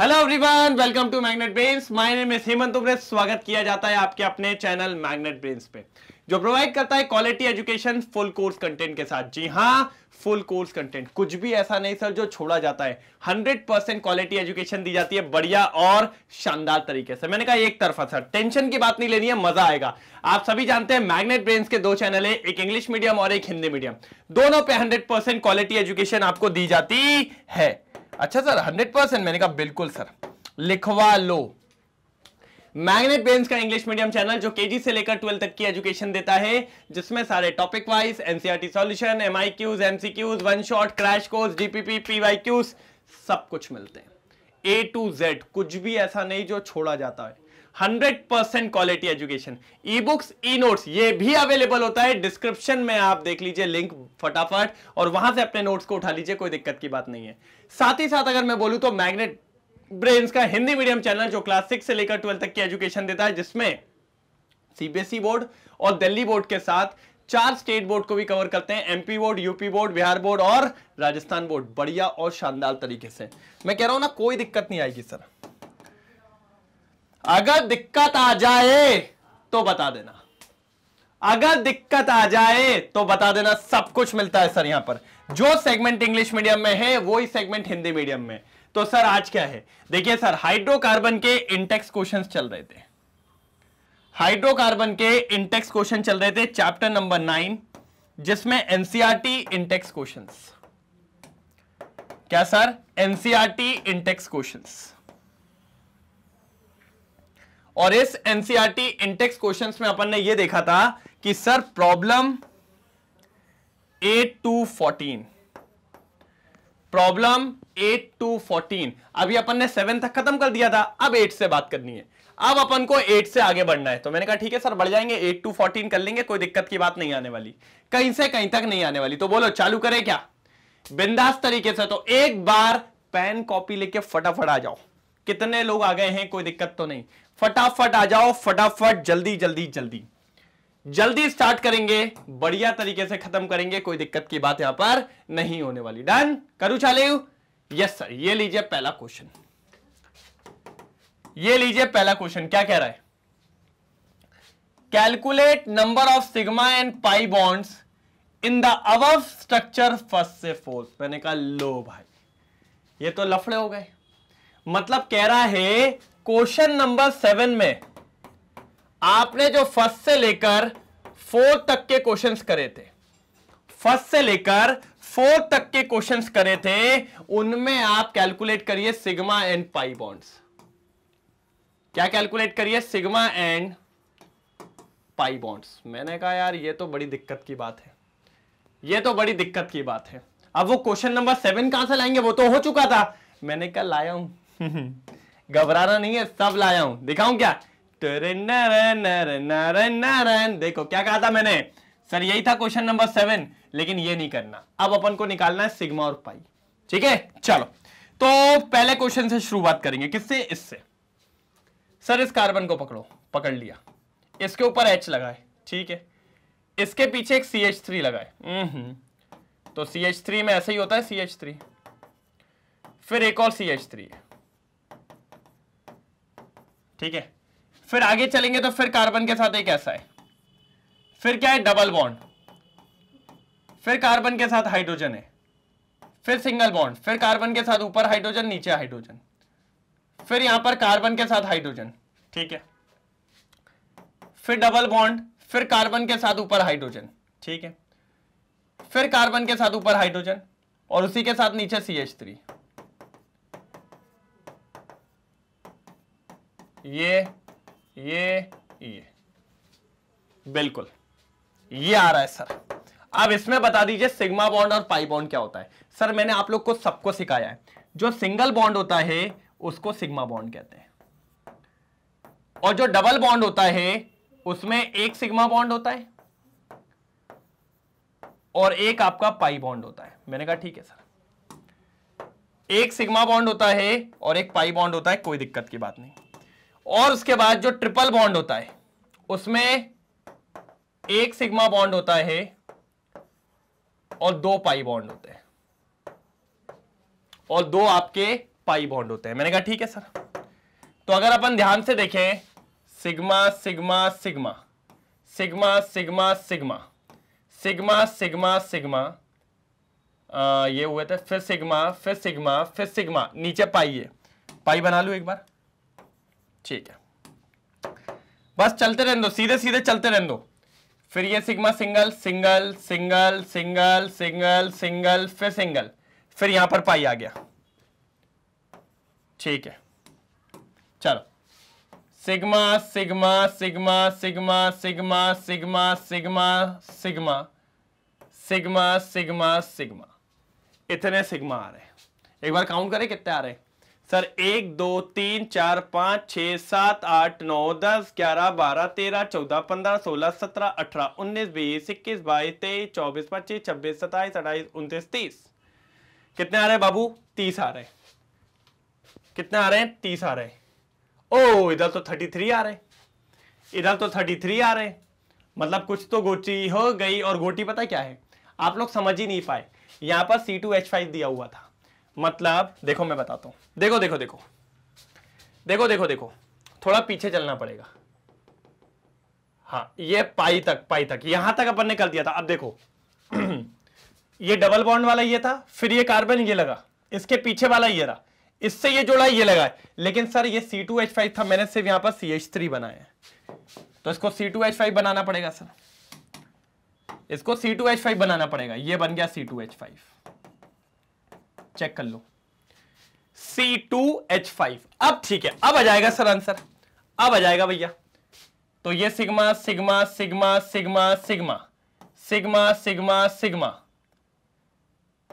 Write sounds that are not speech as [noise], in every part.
Hello everyone welcome to Magnet Brains my name is Hemant Ubre स्वागत किया जाता है आपके अपने चैनल मैग्नेट ब्रेन्स पे जो प्रोवाइड करता है quality education full course content के साथ जी हाँ फुल कोर्स कंटेंट कुछ भी ऐसा नहीं सर जो छोड़ा जाता है 100 परसेंट क्वालिटी एजुकेशन दी जाती है बढ़िया और शानदार तरीके से मैंने कहा एक तरफा सर टेंशन की बात नहीं लेनी है मजा आएगा आप सभी जानते हैं मैग्नेट ब्रेन्स के दो चैनल है एक इंग्लिश मीडियम और एक हिंदी मीडियम दोनों पे हंड्रेड क्वालिटी एजुकेशन आपको दी जाती है अच्छा सर हंड्रेड परसेंट मैंने कहा बिल्कुल सर लिखवा लो मैग्नेट बेंस का इंग्लिश मीडियम चैनल जो केजी से लेकर ट्वेल्थ तक की एजुकेशन देता है जिसमें सारे topic wise NCERT solution MIQs MCQs one shot crash course DPP PYQs सब कुछ मिलते हैं ए टू जेड कुछ भी ऐसा नहीं जो छोड़ा जाता है hundred percent quality education e books e notes ये भी अवेलेबल होता है डिस्क्रिप्शन में आप देख लीजिए लिंक फटाफट और वहां से अपने नोट्स को उठा लीजिए कोई दिक्कत की बात नहीं है साथ ही साथ अगर मैं बोलूं तो मैग्नेट ब्रेन्स का हिंदी मीडियम चैनल जो क्लास सिक्स से लेकर ट्वेल्थ तक की एजुकेशन देता है जिसमें सीबीएसई बोर्ड e और दिल्ली बोर्ड के साथ चार स्टेट बोर्ड को भी कवर करते हैं MP board UP board Bihar board और राजस्थान बोर्ड बढ़िया और शानदार तरीके से मैं कह रहा हूं ना कोई दिक्कत नहीं आएगी सर अगर दिक्कत आ जाए तो बता देना अगर दिक्कत आ जाए तो बता देना सब कुछ मिलता है सर यहां पर जो सेगमेंट इंग्लिश मीडियम में है वो ही सेगमेंट हिंदी मीडियम में तो सर आज क्या है देखिए सर हाइड्रोकार्बन के इंटेक्स क्वेश्चंस चल रहे थे हाइड्रोकार्बन के इंटेक्स क्वेश्चन चल रहे थे चैप्टर नंबर नाइन जिसमें एनसीआरटी इंटेक्स क्वेश्चन क्या सर एनसीआरटी इंटेक्स क्वेश्चन और इस एनसीआरटी इंटेक्स क्वेश्चंस में अपन ने ये देखा था कि sir problem eight two fourteen problem eight two fourteen अभी अपन ने सेवन तक खत्म कर दिया था अब एट से बात करनी है अब अपन को एट से आगे बढ़ना है तो मैंने कहा ठीक है सर बढ़ जाएंगे एट टू फोर्टीन कर लेंगे कोई दिक्कत की बात नहीं आने वाली कहीं से कहीं तक नहीं आने वाली तो बोलो चालू करें क्या बिंदास तरीके से तो एक बार पेन कॉपी लेके फटाफट आ जाओ कितने लोग आ गए हैं कोई दिक्कत तो नहीं फटाफट आ जाओ फटाफट जल्दी जल्दी जल्दी जल्दी स्टार्ट करेंगे बढ़िया तरीके से खत्म करेंगे कोई दिक्कत की बात यहां पर नहीं होने वाली डन करू चाले यस सर ये लीजिए पहला क्वेश्चन ये लीजिए पहला क्वेश्चन क्या कह रहा है calculate number of sigma and pi bonds in the above structure first से फोर्थ मैंने कहा लो भाई ये तो लफड़े हो गए मतलब कह रहा है क्वेश्चन नंबर सेवन में आपने जो फर्स्ट से लेकर फोर्थ तक के क्वेश्चंस करे थे फर्स्ट से लेकर फोर्थ तक के क्वेश्चंस करे थे उनमें आप कैलकुलेट करिए सिग्मा एंड पाई बॉन्ड्स क्या कैलकुलेट करिए सिग्मा एंड पाई बॉन्ड्स मैंने कहा यार ये तो बड़ी दिक्कत की बात है ये तो बड़ी दिक्कत की बात है अब वो क्वेश्चन नंबर सेवन कहां से लाएंगे वो तो हो चुका था मैंने कहा लाया हूं [laughs] घबराना नहीं है सब लाया हूं दिखाऊं क्या नरन देखो क्या कहा था मैंने सर यही था क्वेश्चन नंबर सेवन लेकिन ये नहीं करना अब अपन को निकालना है सिग्मा और पाई ठीक है चलो तो पहले क्वेश्चन से शुरुआत करेंगे किससे इससे सर इस कार्बन को पकड़ो पकड़ लिया इसके ऊपर एच लगाए ठीक है इसके पीछे एक सी एच थ्री लगाए तो सी एच थ्री में ऐसा ही होता है सी एच थ्री फिर एक और सी एच थ्री है ठीक है फिर आगे चलेंगे तो फिर कार्बन के साथ एक ऐसा है फिर क्या है डबल बॉन्ड फिर कार्बन के साथ हाइड्रोजन है फिर सिंगल बॉन्ड फिर कार्बन के साथ ऊपर हाइड्रोजन नीचे हाइड्रोजन फिर यहां पर कार्बन के साथ हाइड्रोजन ठीक है फिर डबल बॉन्ड फिर कार्बन के साथ ऊपर हाइड्रोजन ठीक है फिर कार्बन के साथ ऊपर हाइड्रोजन और उसी के साथ नीचे सी एच थ्री ये ये ये बिल्कुल ये आ रहा है सर अब इसमें बता दीजिए सिग्मा बॉन्ड और पाई बॉन्ड क्या होता है सर मैंने आप लोग को सबको सिखाया है जो सिंगल बॉन्ड होता है उसको सिग्मा बॉन्ड कहते हैं और जो डबल बॉन्ड होता है उसमें एक सिग्मा बॉन्ड होता है और एक आपका पाई बॉन्ड होता है मैंने कहा ठीक है सर एक सिग्मा बॉन्ड होता है और एक पाई बॉन्ड होता है कोई दिक्कत की बात नहीं और उसके बाद जो ट्रिपल बॉन्ड होता है उसमें एक सिग्मा बॉन्ड होता है और दो पाई बॉन्ड होते हैं और दो आपके पाई बॉन्ड होते हैं मैंने कहा ठीक है सर तो अगर अपन ध्यान से देखें sigma sigma sigma sigma sigma sigma sigma sigma sigma ये हुए थे फिर सिग्मा फिर सिग्मा फिर सिग्मा नीचे पाई है पाई बना लू एक बार ठीक है बस चलते रहने दो सीधे सीधे चलते रहने दो फिर ये sigma single single single single single single फिर सिंगल फिर यहां पर पाई आ गया ठीक है चलो sigma sigma sigma sigma sigma sigma sigma sigma sigma sigma sigma इतने सिग्मा आ रहे हैं एक बार काउंट करें कितने आ रहे हैं सर एक दो तीन चार पांच छह सात आठ नौ दस ग्यारह बारह तेरह चौदह पंद्रह सोलह सत्रह अठारह उन्नीस बीस इक्कीस बाईस तेईस चौबीस पच्चीस छब्बीस सताइस अट्ठाईस उनतीस तीस कितने आ रहे हैं बाबू तीस आ रहे कितने आ रहे हैं तीस आ रहे ओ इधर तो थर्टी थ्री आ रहे इधर तो थर्टी थ्री आ रहे हैं मतलब कुछ तो गोची हो गई और गोटी पता क्या है आप लोग समझ ही नहीं पाए यहां पर सी टू एच फाइव दिया हुआ था मतलब देखो मैं बताता हूं देखो देखो देखो देखो देखो देखो थोड़ा पीछे चलना पड़ेगा हाँ ये पाई तक पाई तक यहां तक अपन ने कर दिया था अब देखो [clears throat] ये डबल बॉन्ड वाला ये था फिर ये कार्बन ये लगा इसके पीछे वाला ये रहा इससे ये जोड़ा ये लगा है लेकिन सर ये फाइव था मैंने सिर्फ यहां पर सी एच थ्री बनाया तो इसको सी टू एच फाइव बनाना पड़ेगा सर इसको सी टू एच फाइव बनाना पड़ेगा ये बन गया C two H five check कर लो सी टू एच फाइव अब ठीक है अब आ जाएगा सर आंसर अब आ जाएगा भैया तो ये sigma sigma sigma sigma sigma sigma sigma sigma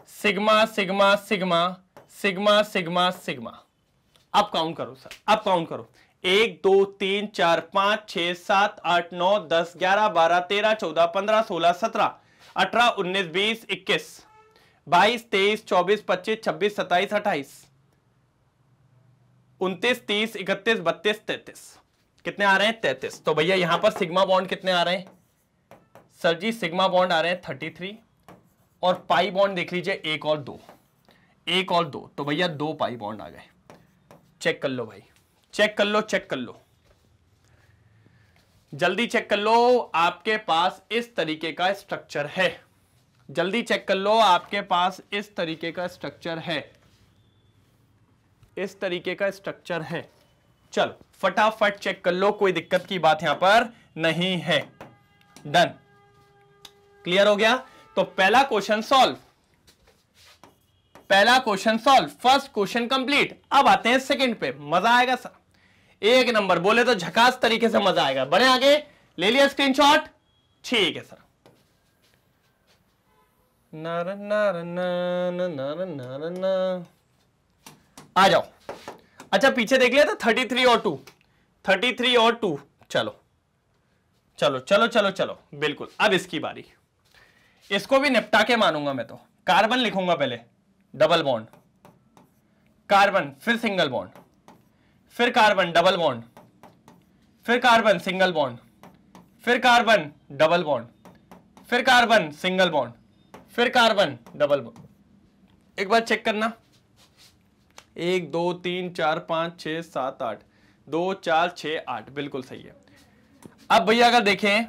sigma sigma sigma sigma sigma sigma अब काउंट करो सर अब काउंट करो एक दो तीन चार पांच छह सात आठ नौ दस ग्यारह बारह तेरह चौदह पंद्रह सोलह सत्रह अठारह उन्नीस बीस इक्कीस बाईस तेईस चौबीस पच्चीस छब्बीस सत्ताईस अट्ठाईस उन्तीस तीस इकतीस बत्तीस तैतीस कितने आ रहे हैं तैतीस तो भैया यहां पर सिग्मा बॉन्ड कितने आ रहे हैं सर जी सिग्मा बॉन्ड आ रहे हैं थर्टी थ्री और पाई बॉन्ड देख लीजिए एक और दो एक और दो तो भैया दो पाई बॉन्ड आ गए चेक कर लो भाई चेक कर लो चेक कर लो जल्दी चेक कर लो आपके पास इस तरीके का स्ट्रक्चर है जल्दी चेक कर लो आपके पास इस तरीके का स्ट्रक्चर है इस तरीके का स्ट्रक्चर है चलो फटाफट चेक कर लो कोई दिक्कत की बात यहां पर नहीं है डन क्लियर हो गया तो पहला क्वेश्चन सॉल्व पहला question solve first question complete अब आते हैं सेकंड पे मजा आएगा सर एक नंबर बोले तो झकास तरीके से मजा आएगा बने आगे ले लिया स्क्रीनशॉट ठीक है सर ना ना ना ना ना ना ना आ जाओ अच्छा पीछे देख लिया था थर्टी थ्री और टू थर्टी थ्री और टू चलो चलो चलो चलो चलो बिल्कुल अब इसकी बारी इसको भी निपटा के मानूंगा मैं तो कार्बन लिखूंगा पहले डबल बॉन्ड कार्बन फिर सिंगल बॉन्ड फिर कार्बन डबल बॉन्ड फिर कार्बन सिंगल बॉन्ड फिर कार्बन डबल बॉन्ड फिर कार्बन सिंगल बॉन्ड फिर कार्बन डबल बॉन्ड एक बार चेक करना एक दो तीन चार पांच छ सात आठ दो चार छ आठ बिल्कुल सही है अब भैया अगर देखें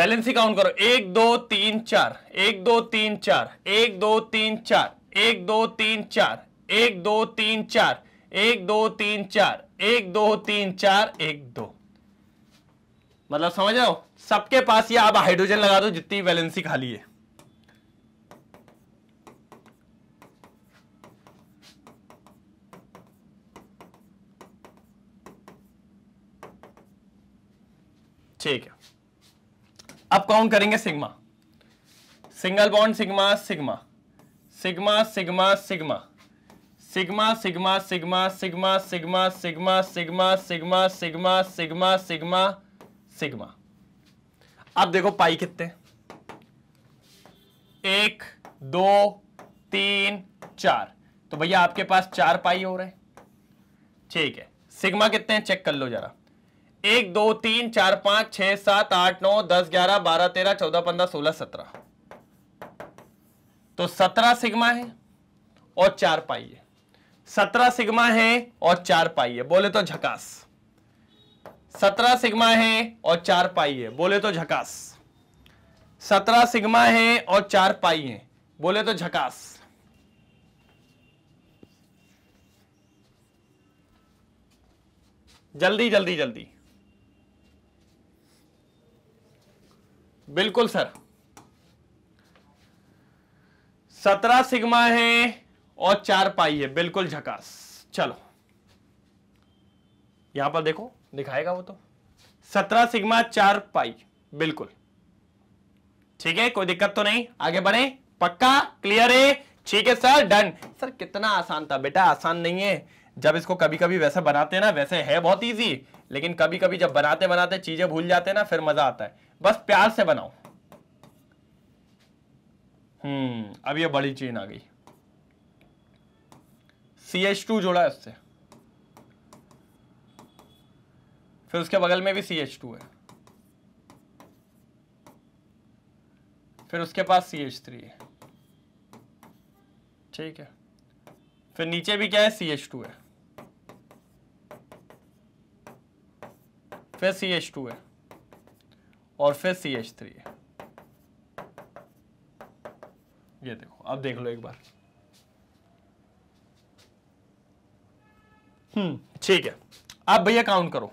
वैलेंसी काउंट करो एक दो तीन चार एक दो तीन चार एक दो तीन चार एक दो तीन चार एक दो तीन चार एक दो तीन चार एक दो तीन चार एक दो मतलब समझ आओ सबके पास ये आप हाइड्रोजन लगा दो जितनी वैलेंसी खाली है ठीक है अब काउंट करेंगे sigma single bond sigma sigma sigma sigma sigma sigma sigma sigma sigma sigma sigma sigma sigma sigma sigma sigma sigma sigma अब देखो पाई कितने एक दो तीन चार तो भैया आपके पास चार पाई हो रहे हैं ठीक है सिग्मा कितने हैं चेक कर लो जरा एक दो तीन चार पांच छह सात आठ नौ दस ग्यारह बारह तेरह चौदह पंद्रह सोलह सत्रह तो सत्रह सिग्मा है और चार पाई है सत्रह सिग्मा है और चार पाई है बोले तो झकास सत्रह सिग्मा है और चार पाई है बोले तो झकास सत्रह सिग्मा है और चार पाई है बोले तो झकास जल्दी जल्दी जल्दी बिल्कुल सर सत्रह सिग्मा है और चार पाई है बिल्कुल झकास चलो यहां पर देखो दिखाएगा वो तो सत्रह सिग्मा चार पाई बिल्कुल ठीक है कोई दिक्कत तो नहीं आगे बढ़े पक्का क्लियर है ठीक है सर डन सर कितना आसान था बेटा आसान नहीं है जब इसको कभी कभी वैसे बनाते हैं ना वैसे है बहुत इजी लेकिन कभी कभी जब बनाते बनाते चीजें भूल जाते हैं ना फिर मजा आता है बस प्यार से बनाओ हम्म अब ये बड़ी चीज आ गई सी एच टू जोड़ा इससे फिर उसके बगल में भी सी एच टू है फिर उसके पास सी एच थ्री है ठीक है फिर नीचे भी क्या है सी एच टू है फिर सी एच टू है और फिर सी एच थ्री है ये देखो अब देख लो एक बार हम्म ठीक है अब भैया काउंट करो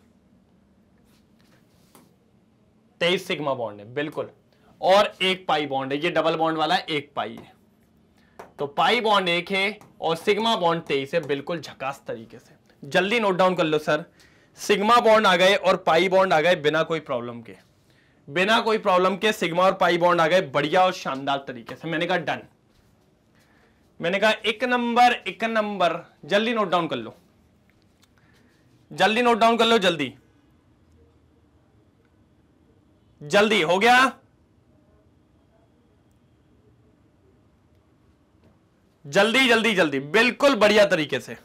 तेईस सिग्मा बॉन्ड है बिल्कुल और एक पाई बॉन्ड है ये डबल बॉन्ड वाला एक पाई है तो पाई बॉन्ड एक है और सिग्मा बॉन्ड तेईस है बिल्कुल झकास तरीके से जल्दी नोट डाउन कर लो सर सिग्मा बॉन्ड आ गए और पाई बॉन्ड आ गए बिना कोई प्रॉब्लम के बिना कोई प्रॉब्लम के सिग्मा और पाई बॉन्ड आ गए बढ़िया और शानदार तरीके से मैंने कहा डन मैंने कहा एक नंबर एक नंबर जल्दी नोट डाउन कर लो जल्दी नोट डाउन कर लो जल्दी जल्दी हो गया जल्दी जल्दी जल्दी बिल्कुल बढ़िया तरीके से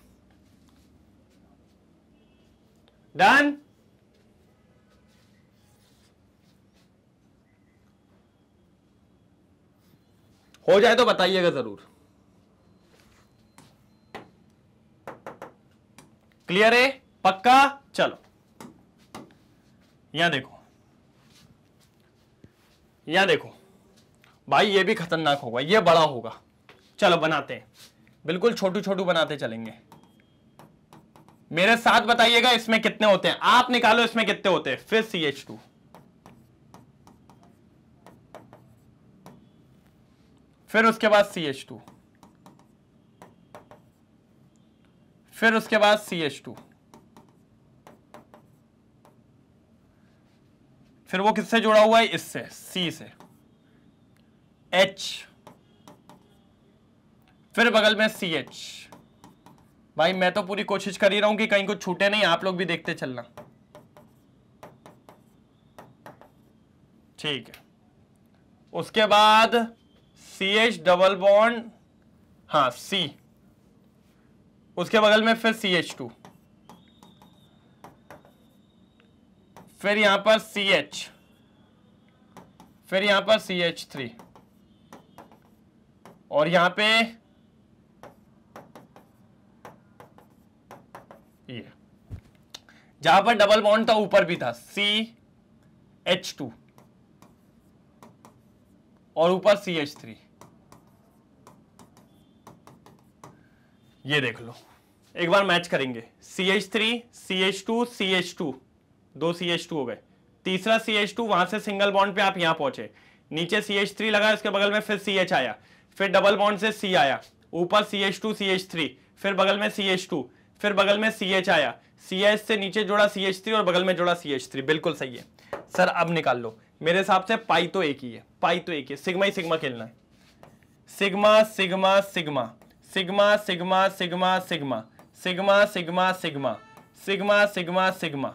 डन हो जाए तो बताइएगा जरूर क्लियर है पक्का चलो यहां देखो यह देखो भाई ये भी खतरनाक होगा ये बड़ा होगा चलो बनाते हैं बिल्कुल छोटू छोटू बनाते चलेंगे मेरे साथ बताइएगा इसमें कितने होते हैं आप निकालो इसमें कितने होते हैं फिर सी एच टू फिर उसके बाद सी एच टू फिर उसके बाद सी एच टू फिर वो किससे जुड़ा हुआ है इससे सी से एच फिर बगल में सी एच भाई मैं तो पूरी कोशिश कर ही रहा हूं कि कहीं कुछ छूटे नहीं आप लोग भी देखते चलना ठीक है उसके बाद सी एच डबल बॉन्ड हाँ सी उसके बगल में फिर सी एच टू फिर यहां पर सी एच फिर यहां पर सी एच थ्री और यहां पे ये जहां पर डबल बॉन्ड था ऊपर भी था सी एच टू और ऊपर सी एच थ्री ये देख लो एक बार मैच करेंगे C H three C H two C H two दो सी एच टू हो गए तीसरा सी एच टू वहां से सिंगल बॉन्ड पे आप यहां पहुंचे नीचे सी एच थ्री लगा उसके बगल में फिर सी एच आया फिर डबल बॉन्ड से सी आया ऊपर C H two C H three फिर बगल में सी एच टू फिर बगल में सी एच आया सी एच से नीचे जोड़ा सी एच थ्री और बगल में जोड़ा सी एच थ्री बिल्कुल सही है सर अब निकाल लो मेरे हिसाब से पाई तो एक ही है पाई तो एक ही सिग्मा ही सिग्मा खेलना है sigma sigma sigma sigma sigma sigma sigma sigma sigma sigma sigma sigma sigma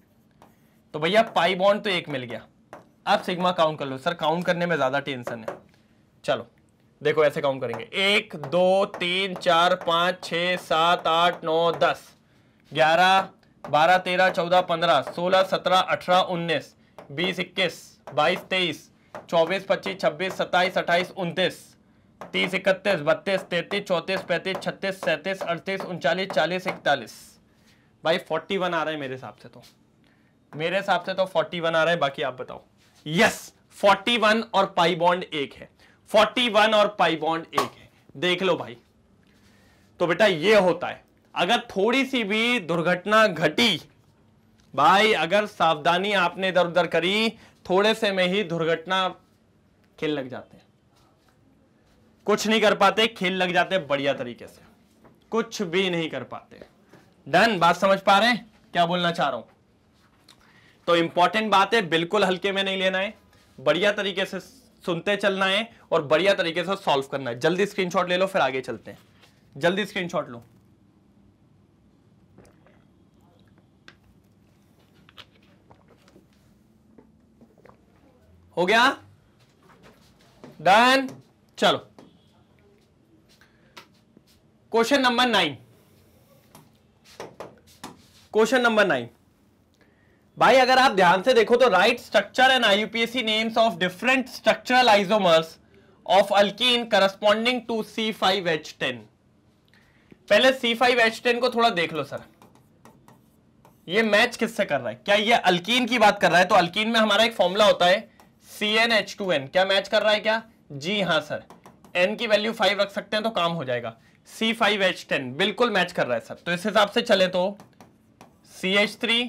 तो भैया पाई बॉन्ड तो एक मिल गया अब सिग्मा काउंट कर लो सर काउंट करने में ज़्यादा टेंशन है चलो देखो ऐसे काउंट करेंगे एक दो तीन चार पाँच छ सात आठ नौ दस ग्यारह बारह तेरह चौदह पंद्रह सोलह सत्रह अठारह उन्नीस बीस इक्कीस बाईस तेईस चौबीस पच्चीस छब्बीस सत्ताईस अट्ठाईस उनतीस तीस इकतीस बत्तीस तैंतीस चौंतीस पैंतीस छत्तीस सैंतीस अड़तीस उनचालीस चालीस इकतालीस भाई फोर्टी वन आ रहा है मेरे हिसाब से तो मेरे हिसाब से तो 41 आ रहा है बाकी आप बताओ यस फोर्टी 41 और पाई बॉन्ड एक है 41 और पाई बॉन्ड एक है देख लो भाई तो बेटा ये होता है अगर थोड़ी सी भी दुर्घटना घटी भाई अगर सावधानी आपने इधर उधर करी थोड़े से में ही दुर्घटना खेल लग जाते हैं कुछ नहीं कर पाते खेल लग जाते बढ़िया तरीके से कुछ भी नहीं कर पाते डन बात समझ पा रहे हैं क्या बोलना चाह रहा हूं तो इंपॉर्टेंट बात है बिल्कुल हल्के में नहीं लेना है बढ़िया तरीके से सुनते चलना है और बढ़िया तरीके से सॉल्व करना है जल्दी स्क्रीनशॉट ले लो फिर आगे चलते हैं जल्दी स्क्रीनशॉट लो हो गया डन चलो question number nine question number nine भाई अगर आप ध्यान से देखो तो write structure and IUPAC names of different structural isomers of alkene corresponding to C five H ten पहले सी फाइव एच टेन को थोड़ा देख लो सर ये मैच किससे कर रहा है क्या ये अल्कीन की बात कर रहा है तो अल्कीन में हमारा एक फॉर्मूला होता है C N H two N क्या मैच कर रहा है क्या जी हाँ सर एन की वैल्यू फाइव रख सकते हैं तो काम हो जाएगा सी फाइव एच टेन बिल्कुल मैच कर रहा है सर तो इस हिसाब से चले तो सी एच थ्री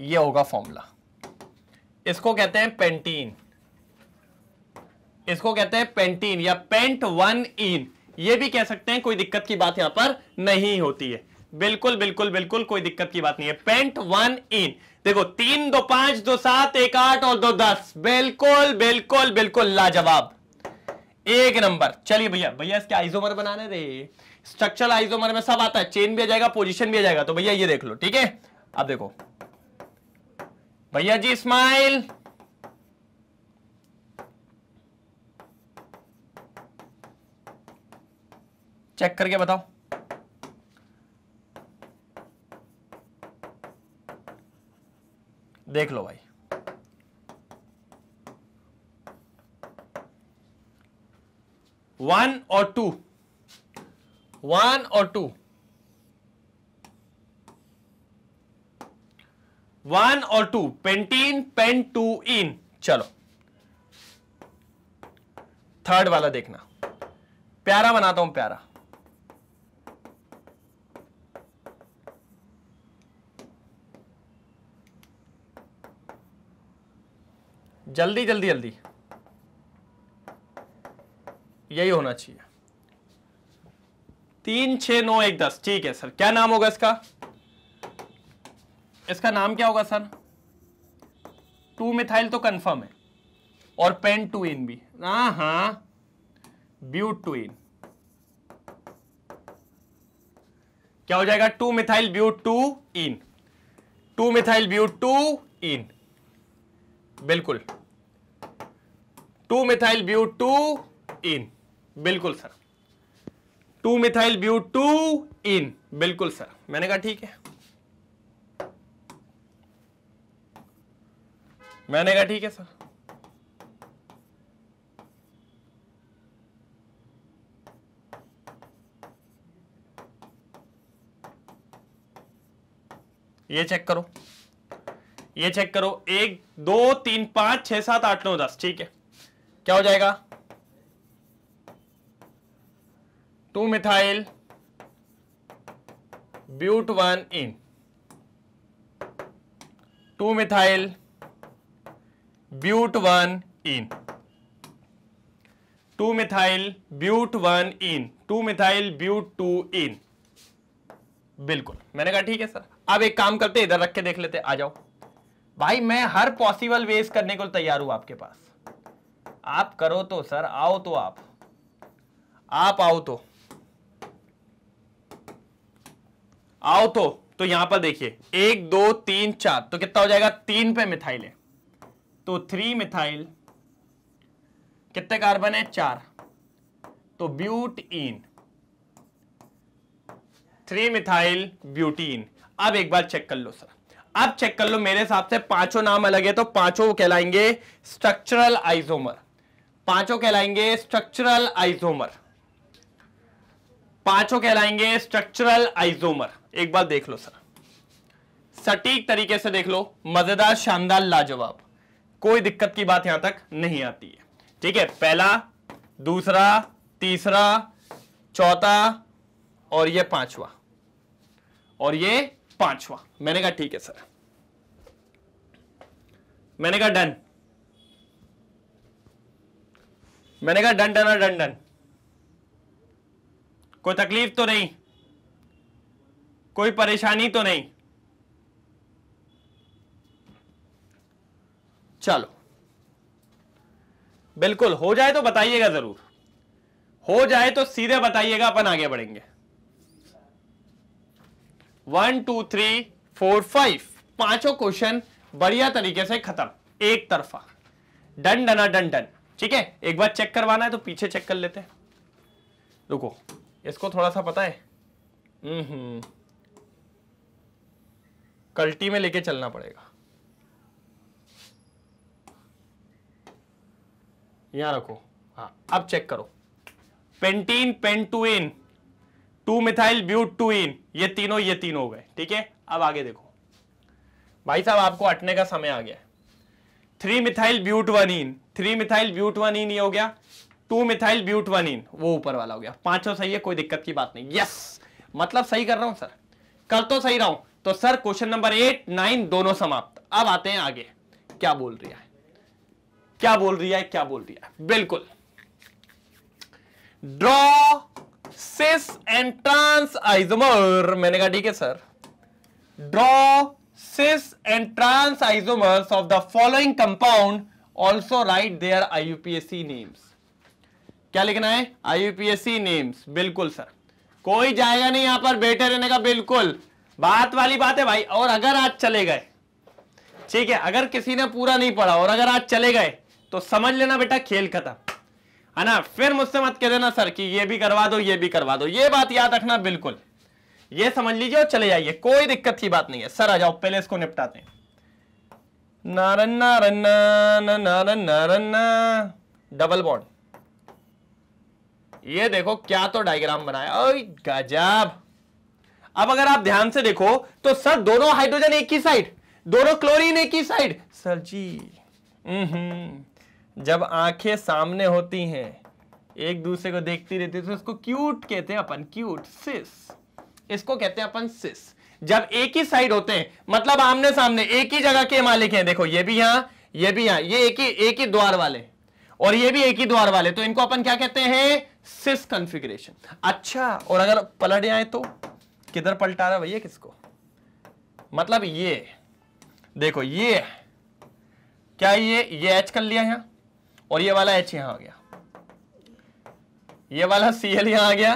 ये होगा फॉर्मूला इसको कहते हैं पेंटीन इसको कहते हैं पेंटीन या पेंट वन इन ये भी कह सकते हैं कोई दिक्कत की बात यहां पर नहीं होती है बिल्कुल बिल्कुल बिल्कुल कोई दिक्कत की बात नहीं है पेंट वन इन देखो तीन दो पांच दो सात एक आठ और दो दस बिल्कुल बिल्कुल बिल्कुल लाजवाब एक नंबर चलिए भैया भैया इसके आइजोमर बनाने रे स्ट्रक्चर आइजोमर में सब आता है चेन भी आ जाएगा पोजिशन भी आ जाएगा तो भैया ये देख लो ठीक है अब देखो भैया जी स्माइल चेक करके बताओ देख लो भाई वन और टू वन और टू वन और two pentene pen two ene चलो थर्ड वाला देखना प्यारा बनाता हूं प्यारा जल्दी जल्दी जल्दी यही होना चाहिए तीन छ नौ एक दस ठीक है सर क्या नाम होगा इसका इसका नाम क्या होगा सर टू मिथाइल तो कंफर्म है और पेन टू इन भी हाँ हाँ ब्यूट टू इन क्या हो जाएगा two methyl but two ene two methyl but two ene बिल्कुल two methyl but two ene बिल्कुल sir two methyl but two ene बिल्कुल सर मैंने कहा ठीक है मैंने कहा ठीक है सर ये चेक करो ये चेक करो एक दो तीन पांच छह सात आठ नौ दस ठीक है क्या हो जाएगा two methyl but one ene two methyl but one ene two methyl but one ene two methyl but two ene बिल्कुल मैंने कहा ठीक है सर अब एक काम करते इधर रख के देख लेते आ जाओ भाई मैं हर पॉसिबल वेज करने को तैयार हूं आपके पास आप करो तो सर आओ तो आप आप आओ तो आओ तो तो यहां पर देखिए एक दो तीन चार तो कितना हो जाएगा तीन पे मिथाइल है तो थ्री मिथाइल कितने कार्बन है चार तो ब्यूटीन थ्री मिथाइल ब्यूटीन अब एक बार चेक कर लो सर अब चेक कर लो मेरे हिसाब से पांचों नाम अलग है तो पांचों कहलाएंगे स्ट्रक्चरल आइसोमर पांचों कहलाएंगे स्ट्रक्चरल आइसोमर पांचों कहलाएंगे स्ट्रक्चरल आइसोमर एक बार देख लो सर सटीक तरीके से देख लो मजेदार शानदार लाजवाब कोई दिक्कत की बात यहां तक नहीं आती है ठीक है पहला दूसरा तीसरा चौथा और ये पांचवा और ये पांचवा मैंने कहा ठीक है सर मैंने कहा डन मैंने कहा डन डन और डन डन कोई तकलीफ तो नहीं कोई परेशानी तो नहीं चलो बिल्कुल हो जाए तो बताइएगा जरूर हो जाए तो सीधे बताइएगा अपन आगे बढ़ेंगे one two three four five पांचों क्वेश्चन बढ़िया तरीके से खत्म एक तरफा डन डना डन डन ठीक है एक बार चेक करवाना है तो पीछे चेक कर लेते हैं रुको इसको थोड़ा सा पता है हम्म, हम्म। कल्टी में लेके चलना पड़ेगा यहां रखो हाँ अब चेक करो pentene pent two ene two methyl but two ene ये तीनों ये तीनों हो गए ठीक है अब आगे देखो भाई साहब आपको हटने का समय आ गया three methyl but one ene three methyl but one ene ये हो गया two methyl but one ene वो ऊपर वाला हो गया पांचों सही है कोई दिक्कत की बात नहीं यस मतलब सही कर रहा हूं सर कर तो सही रहा हूं तो sir question number eight nine दोनों समाप्त अब आते हैं आगे क्या बोल रही है क्या बोल रही है क्या बोल रही है बिल्कुल draw cis and trans isomer मैंने कहा ठीक है sir draw cis and trans isomers of the following compound also write their IUPAC names क्या लिखना है आईयूपीएससी नेम्स बिल्कुल सर कोई जाएगा नहीं यहां पर बैठे रहने का बिल्कुल बात वाली बात है भाई और अगर आज चले गए ठीक है अगर किसी ने पूरा नहीं पढ़ा और अगर आज चले गए तो समझ लेना बेटा खेल खत्म है ना फिर मुझसे मत कह देना सर कि ये भी करवा दो ये भी करवा दो ये बात याद रखना बिल्कुल ये समझ लीजिए और चले जाइए कोई दिक्कत की बात नहीं है सर आ जाओ पहले इसको निपटाते हैं नारन नारन नारन नारन डबल बॉन्ड ये देखो क्या तो डायग्राम बनाया ओ गजब अब अगर आप ध्यान से देखो तो सर दोनों हाइड्रोजन एक ही साइड दोनों क्लोरीन एक ही साइड सर जी हम्म, हम्म। जब आंखें सामने होती हैं एक दूसरे को देखती रहती है तो इसको क्यूट कहते हैं अपन क्यूट सिस इसको कहते हैं अपन सिस जब एक ही साइड होते हैं मतलब आमने सामने एक ही जगह के मालिक हैं देखो ये भी यहां ये भी यहां ये एक ही एक ही द्वार वाले और ये भी एक ही द्वार वाले तो इनको अपन क्या कहते हैं सिस कॉन्फ़िगरेशन अच्छा और अगर पलट जाए तो किधर पलटा रहा भैया किसको मतलब ये देखो ये क्या ये ये एच कर लिया यहां और ये वाला एच यहां आ गया ये वाला सीएल यहां आ गया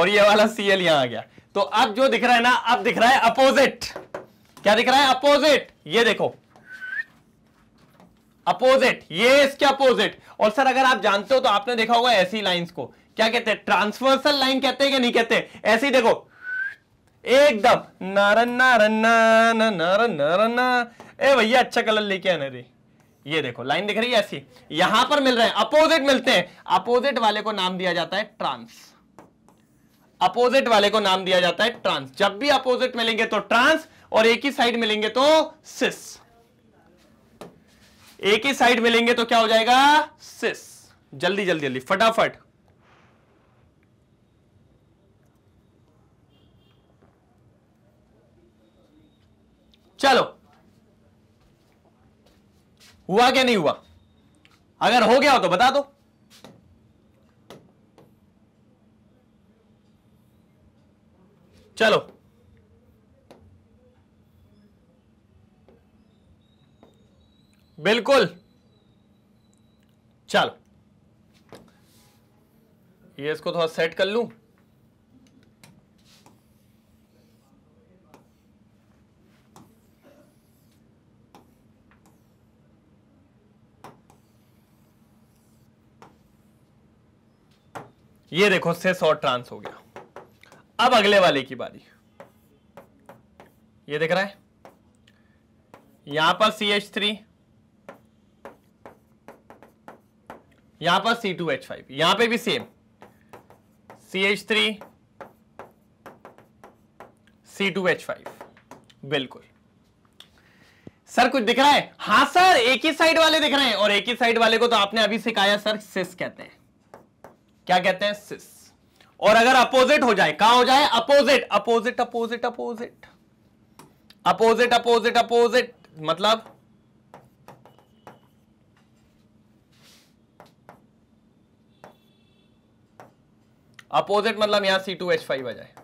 और ये वाला सीएल यहां आ गया तो अब जो दिख रहा है ना अब दिख रहा है अपोजिट क्या दिख रहा है अपोजिट ये देखो अपोजिट ये इसके अपोजिट और सर अगर आप जानते हो तो आपने देखा होगा ऐसी लाइंस को क्या कहते हैं ट्रांसवर्सल लाइन कहते हैं कि नहीं कहते ऐसी देखो एकदम नारन नारन नारन ए भैया अच्छा कलर लेके आना रही ये देखो लाइन दिख रही है ऐसी यहां पर मिल रहे हैं अपोजिट मिलते हैं अपोजिट वाले को नाम दिया जाता है ट्रांस अपोजिट वाले को नाम दिया जाता है ट्रांस जब भी अपोजिट मिलेंगे तो ट्रांस और एक ही साइड मिलेंगे तो सिस एक ही साइड मिलेंगे तो क्या हो जाएगा सिस जल्दी जल्दी जल्दी फटाफट चलो हुआ क्या नहीं हुआ अगर हो गया हो तो बता दो चलो बिल्कुल चल ये इसको थोड़ा सेट कर लूं ये देखो से शॉर्ट ट्रांस हो गया अब अगले वाले की बारी ये दिख रहा है यहां पर सी एच थ्री यहां पर सी टू एच फाइव यहां पर भी same C H three C two H five बिल्कुल सर कुछ दिख रहा है हाँ सर एक ही साइड वाले दिख रहे हैं और एक ही साइड वाले को तो आपने अभी सिखाया सर सिस कहते हैं क्या कहते हैं सिस और अगर अपोजिट हो जाए कहा हो जाए opposite opposite opposite opposite opposite opposite opposite मतलब अपोजिट मतलब यहां सी टू एच फाइव आ जाए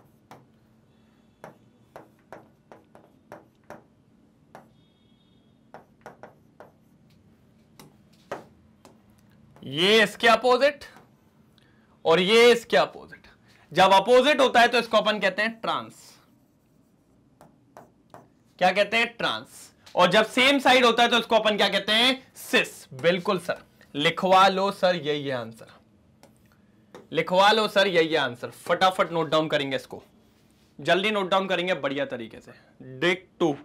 ये इसके अपोजिट और ये इसके अपोजिट जब अपोजिट होता है तो इसको अपन कहते हैं ट्रांस क्या कहते हैं ट्रांस और जब सेम साइड होता है तो इसको अपन क्या कहते हैं सिस बिल्कुल सर लिखवा लो सर यही है आंसर लिखवा लो सर यही है आंसर फटाफट नोट डाउन करेंगे इसको जल्दी नोट डाउन करेंगे बढ़िया तरीके से डिक टू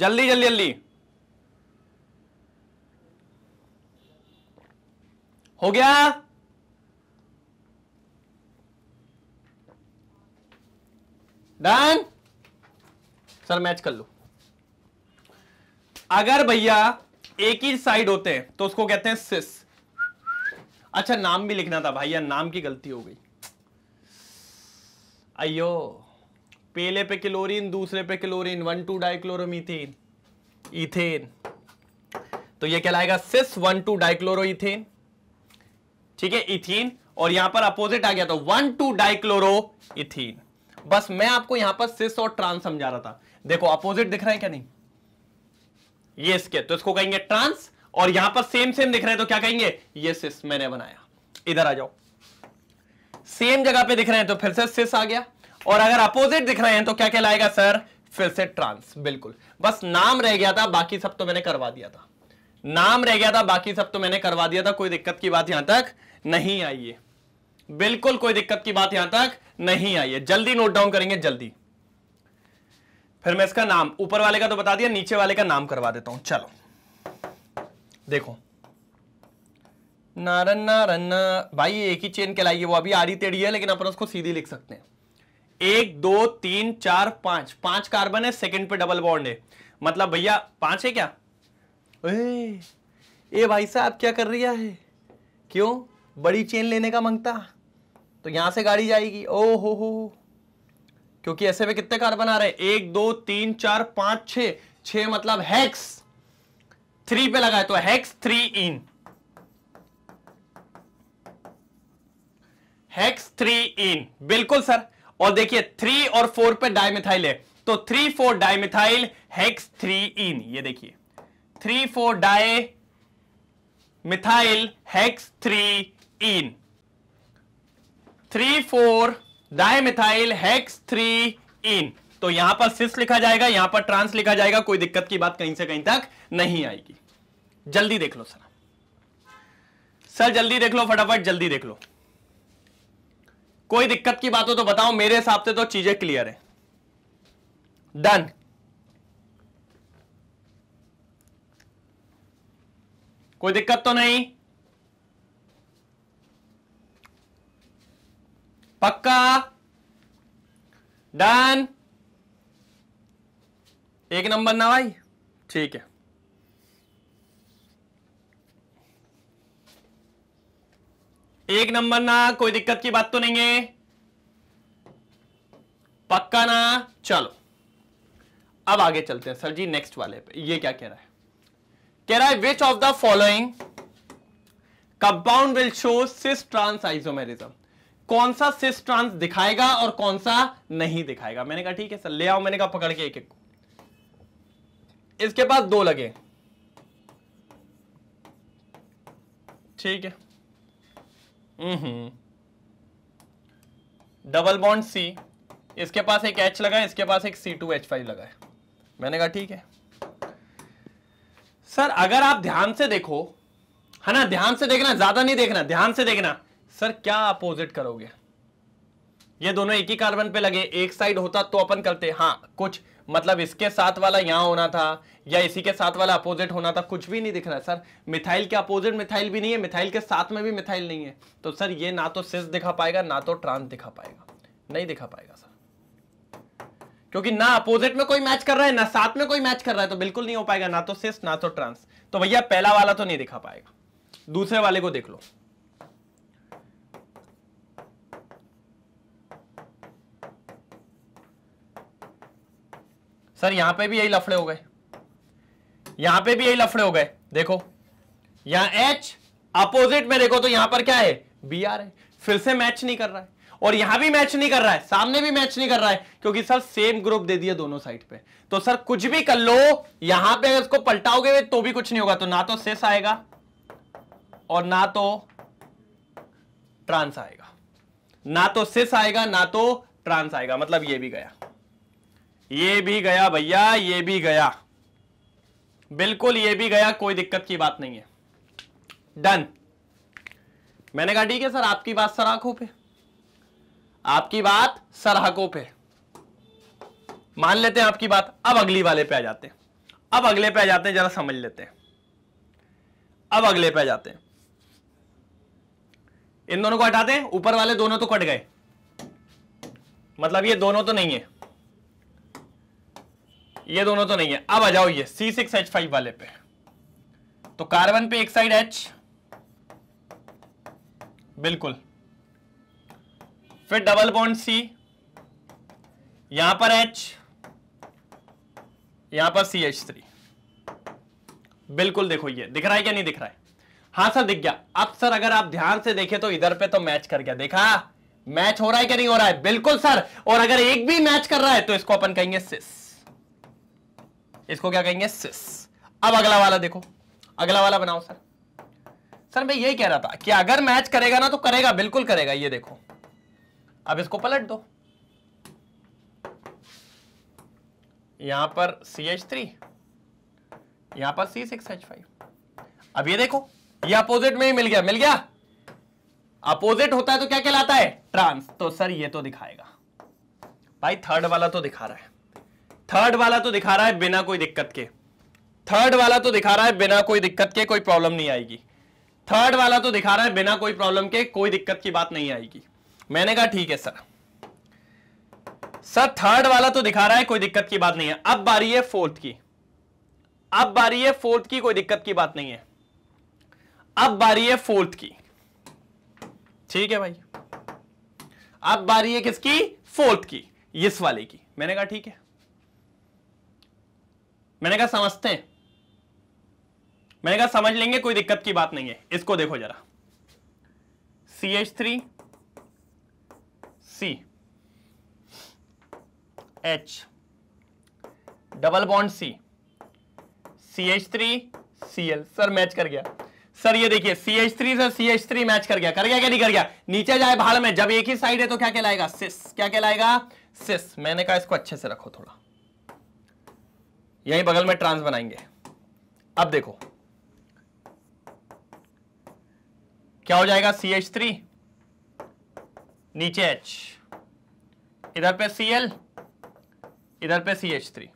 जल्दी जल्दी जल्दी हो गया डन सर मैच कर लो अगर भैया एक ही साइड होते हैं तो उसको कहते हैं सिस अच्छा नाम भी लिखना था भैया नाम की गलती हो गई अयो पहले पे क्लोरीन दूसरे पे chlorine one two dichloromethane ethane तो ये कहलाएगा सिस वन टू डाइक्लोरोन ठीक है इथीन और यहां पर अपोजिट आ गया तो वन टू डाइक्लोरो इथीन बस मैं आपको यहां पर सिस और ट्रांस समझा रहा था देखो अपोजिट दिख रहा है क्या नहीं ये इसके तो इसको कहेंगे ट्रांस और यहां पर सेम सेम दिख रहे हैं तो क्या कहेंगे ये सिस मैंने बनाया इधर आ जाओ सेम जगह पे दिख रहे हैं तो फिर से सिस आ गया और अगर अपोजिट दिख रहे हैं तो क्या कहलाएगा सर फिर से ट्रांस बिल्कुल बस नाम रह गया था बाकी सब तो मैंने करवा दिया था नाम रह गया था बाकी सब तो मैंने करवा दिया था कोई दिक्कत की बात यहां तक नहीं आई है बिल्कुल कोई दिक्कत की बात यहां तक नहीं आई है जल्दी नोट डाउन करेंगे जल्दी फिर मैं इसका नाम ऊपर वाले का तो बता दिया नीचे वाले का नाम करवा देता हूं चलो देखो नारन नारन भाई एक ही चेन कहलाइए वो अभी आड़ी टेढ़ी है लेकिन अपन उसको सीधी लिख सकते हैं एक दो तीन चार पांच पांच कार्बन है सेकंड पे डबल बॉन्ड है मतलब भैया पांच है क्या ए, ए भाई साहब क्या कर रहा है क्यों बड़ी चेन लेने का मांगता तो यहां से गाड़ी जाएगी ओ हो हो क्योंकि ऐसे में कितने कार्बन आ रहे हैं एक दो तीन चार पांच छ छ मतलब हेक्स थ्री पे लगाए तो hex three ene hex three ene बिल्कुल सर और देखिए थ्री और फोर पे डायमिथाइल है तो three four dimethyl hex three ene ये देखिए three four di methyl hex three ene three four dimethyl hex three ene तो यहां पर सिस लिखा जाएगा यहां पर ट्रांस लिखा जाएगा कोई दिक्कत की बात कहीं से कहीं तक नहीं आएगी जल्दी देख लो सर सर जल्दी देख लो फटाफट जल्दी देख लो कोई दिक्कत की बात हो तो बताओ मेरे हिसाब से तो चीजें क्लियर है डन कोई दिक्कत तो नहीं पक्का डन एक नंबर ना भाई ठीक है एक नंबर ना कोई दिक्कत की बात तो नहीं है पक्का ना चलो अब आगे चलते हैं सर जी नेक्स्ट वाले पे ये क्या कह रहा है कह रहा है which of the following compound will show cis trans isomerism कौन सा सिस ट्रांस दिखाएगा और कौन सा नहीं दिखाएगा मैंने कहा ठीक है सर ले आओ मैंने कहा पकड़ के एक एक को इसके पास दो लगे ठीक है हम्म डबल बॉन्ड सी इसके पास एक एच लगा इसके पास एक सी टू एच फाइव लगा है मैंने कहा ठीक है सर अगर आप ध्यान से देखो है ना ध्यान से देखना ज्यादा नहीं देखना ध्यान से देखना सर क्या अपोजिट करोगे ये दोनों एक ही कार्बन पे लगे एक साइड होता तो अपन करते हाँ कुछ मतलब इसके साथ वाला यहां होना था या इसी के साथ वाला अपोजिट होना था कुछ भी नहीं दिख रहा सर मिथाइल के अपोजिट मिथाइल भी नहीं है मिथाइल के साथ में भी मिथाइल नहीं है तो सर ये ना तो सिस दिखा पाएगा ना तो ट्रांस दिखा पाएगा नहीं दिखा पाएगा सर क्योंकि ना अपोजिट में कोई मैच कर रहा है ना साथ में कोई मैच कर रहा है तो बिल्कुल नहीं हो पाएगा ना तो सिस ना तो ट्रांस तो भैया पहला वाला तो नहीं दिखा पाएगा दूसरे वाले को देख लो सर यहां पे भी यही लफड़े हो गए यहां पे भी यही लफड़े हो गए देखो यहां एच अपोजिट में देखो तो यहां पर क्या है बी आर है फिर से मैच नहीं कर रहा है और यहां भी मैच नहीं कर रहा है सामने भी मैच नहीं कर रहा है क्योंकि सर सेम ग्रुप दे दिया दोनों साइड पे तो सर कुछ भी कर लो यहां पे अगर इसको पलटाओगे तो भी कुछ नहीं होगा तो ना तो सेस आएगा और ना तो ट्रांस आएगा ना तो सिस आएगा ना तो ट्रांस आएगा मतलब ये भी गया ये भी गया भैया ये भी गया बिल्कुल ये भी गया कोई दिक्कत की बात नहीं है डन मैंने कहा ठीक है सर आपकी बात सराखों पे आपकी बात सरहकों पे मान लेते हैं आपकी बात अब अगली वाले पे आ जाते हैं अब अगले पे आ जाते हैं जरा समझ लेते हैं अब अगले पे आ जाते हैं इन दोनों को हटाते हैं ऊपर वाले दोनों तो कट गए मतलब ये दोनों तो नहीं है ये दोनों तो नहीं है अब आ जाओ ये सी सिक्स एच फाइव वाले पे तो कार्बन पे एक साइड एच बिल्कुल फिर डबल बॉन्ड सी यहां पर एच यहां पर सी एच थ्री बिल्कुल देखो ये दिख रहा है क्या नहीं दिख रहा है हाँ सर दिख गया अब सर अगर आप ध्यान से देखें तो इधर पे तो मैच कर गया देखा मैच हो रहा है क्या नहीं हो रहा है बिल्कुल सर और अगर एक भी मैच कर रहा है तो इसको अपन कहेंगे सिस इसको क्या कहेंगे सिस अब अगला वाला देखो अगला वाला बनाओ सर सर मैं ये कह रहा था कि अगर मैच करेगा ना तो करेगा बिल्कुल करेगा ये देखो अब इसको पलट दो यहां पर सी एच थ्री यहां पर सी सिक्स एच फाइव अब ये देखो ये अपोजिट में ही मिल गया मिल गया अपोजिट होता है तो क्या कहलाता है ट्रांस तो सर ये तो दिखाएगा भाई थर्ड वाला तो दिखा रहा है थर्ड वाला तो दिखा रहा है बिना कोई दिक्कत के थर्ड वाला तो दिखा रहा है बिना कोई दिक्कत के कोई प्रॉब्लम नहीं आएगी थर्ड वाला तो दिखा रहा है बिना कोई प्रॉब्लम के कोई दिक्कत की बात नहीं आएगी मैंने कहा ठीक है सर सर थर्ड वाला तो दिखा रहा है कोई दिक्कत की बात नहीं है अब बारी है फोर्थ की अब बारी है फोर्थ की कोई दिक्कत की बात नहीं है अब बारी है फोर्थ की ठीक है भाई अब बारी है किसकी फोर्थ की इस वाले की मैंने कहा ठीक है मैंने कहा समझते हैं मैंने कहा समझ लेंगे कोई दिक्कत की बात नहीं है इसको देखो जरा C H three C H double bond C C H three C L sir match कर गया सर ये देखिए C H three sir C H three match कर गया कर गया क्या नहीं कर गया नीचे जाए भाड़ में जब एक ही साइड है तो क्या कहलाएगा सिस क्या कहलाएगा सिस मैंने कहा इसको अच्छे से रखो थोड़ा यहीं बगल में ट्रांस बनाएंगे अब देखो क्या हो जाएगा सी एच थ्री नीचे एच इधर पे सी एल इधर पे सी एच थ्री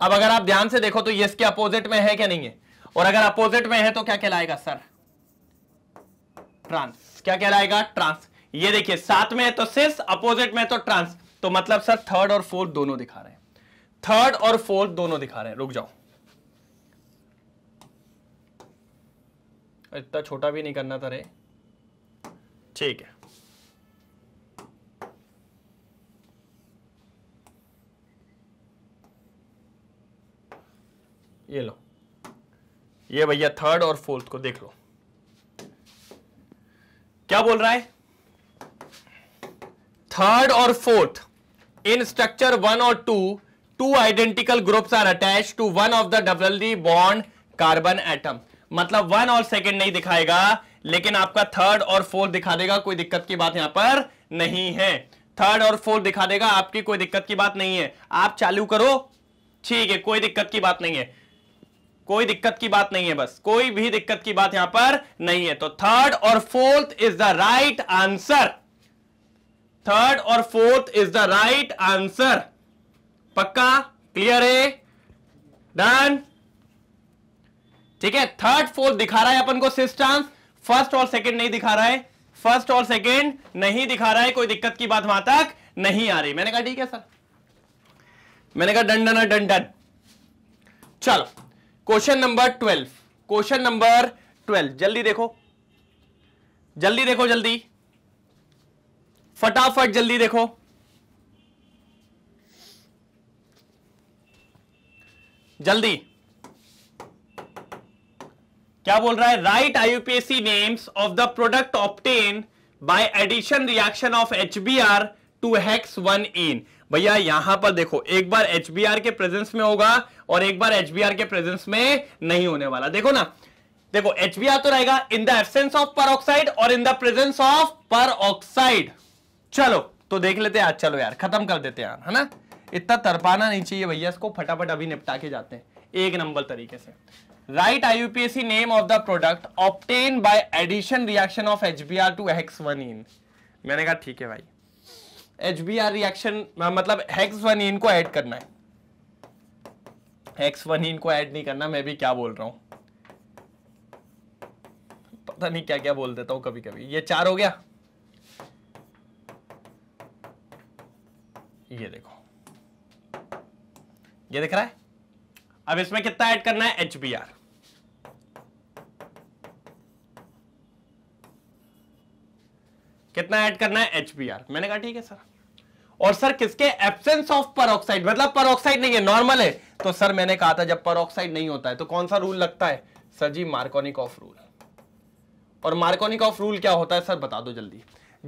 अब अगर आप ध्यान से देखो तो यस के अपोजिट में है क्या नहीं है और अगर अपोजिट में है तो क्या कहलाएगा सर ट्रांस क्या कहलाएगा ट्रांस ये देखिए साथ में है तो सिस अपोजिट में है तो ट्रांस तो मतलब सर थर्ड और फोर्थ दोनों दिखा रहे हैं थर्ड और फोर्थ दोनों दिखा रहे हैं रुक जाओ इतना छोटा भी नहीं करना था रे ठीक है ये लो ये भैया थर्ड और फोर्थ को देख लो क्या बोल रहा है थर्ड और फोर्थ इन स्ट्रक्चर वन और two two identical groups are attach to one of the doubly bond carbon atom मतलब वन और सेकेंड नहीं दिखाएगा लेकिन आपका थर्ड और फोर्थ दिखा देगा कोई दिक्कत की बात यहां पर नहीं है थर्ड और फोर्थ दिखा देगा आपकी कोई दिक्कत की बात नहीं है आप चालू करो ठीक है कोई दिक्कत की बात नहीं है कोई दिक्कत की बात नहीं है बस कोई भी दिक्कत की बात यहां पर नहीं है तो थर्ड और fourth is the right answer third और fourth is the right answer पक्का क्लियर है डन ठीक है थर्ड फोर्थ दिखा रहा है अपन को सिस्टम फर्स्ट और सेकंड नहीं दिखा रहा है फर्स्ट और सेकंड नहीं दिखा रहा है कोई दिक्कत की बात वहां तक नहीं आ रही मैंने कहा ठीक है सर मैंने कहा डन डन डन डन चलो question number twelve question number twelve जल्दी देखो जल्दी देखो जल्दी फटाफट जल्दी देखो जल्दी क्या बोल रहा है right IUPAC names of the product obtained by addition reaction of H B R to hex one ene भैया यहां पर देखो एक बार एच बी आर के प्रेजेंस में होगा और एक बार एच बी आर के प्रेजेंस में नहीं होने वाला देखो ना देखो एचबीआर तो रहेगा in the absence of peroxide और in the presence of peroxide चलो तो देख लेते हैं आज चलो यार खत्म कर देते हैं है ना इतना तरपाना नहीं चाहिए भैया इसको फटाफट अभी निपटा के जाते हैं एक नंबर तरीके से right IUPAC name of the product obtained by addition reaction of H B R to hex one ene मैंने कहा ठीक है भाई एच बी आर रिएक्शन मतलब हेक्स वन इन को ऐड करना है हेक्स वन इन को ऐड नहीं करना मैं भी क्या बोल रहा हूं पता नहीं क्या क्या बोल देता हूं कभी कभी ये चार हो गया ये देखो ये दिख रहा है अब इसमें कितना ऐड करना है एच बी आर कितना ऐड करना है एच बी आर मैंने कहा ठीक है सर और सर किसके एब्सेंस ऑफ परऑक्साइड मतलब परऑक्साइड नहीं है नॉर्मल है तो सर मैंने कहा था जब परऑक्साइड नहीं होता है तो कौन सा रूल लगता है सर जी मार्कोनिक ऑफ रूल और मार्कोनिक ऑफ रूल क्या होता है सर बता दो जल्दी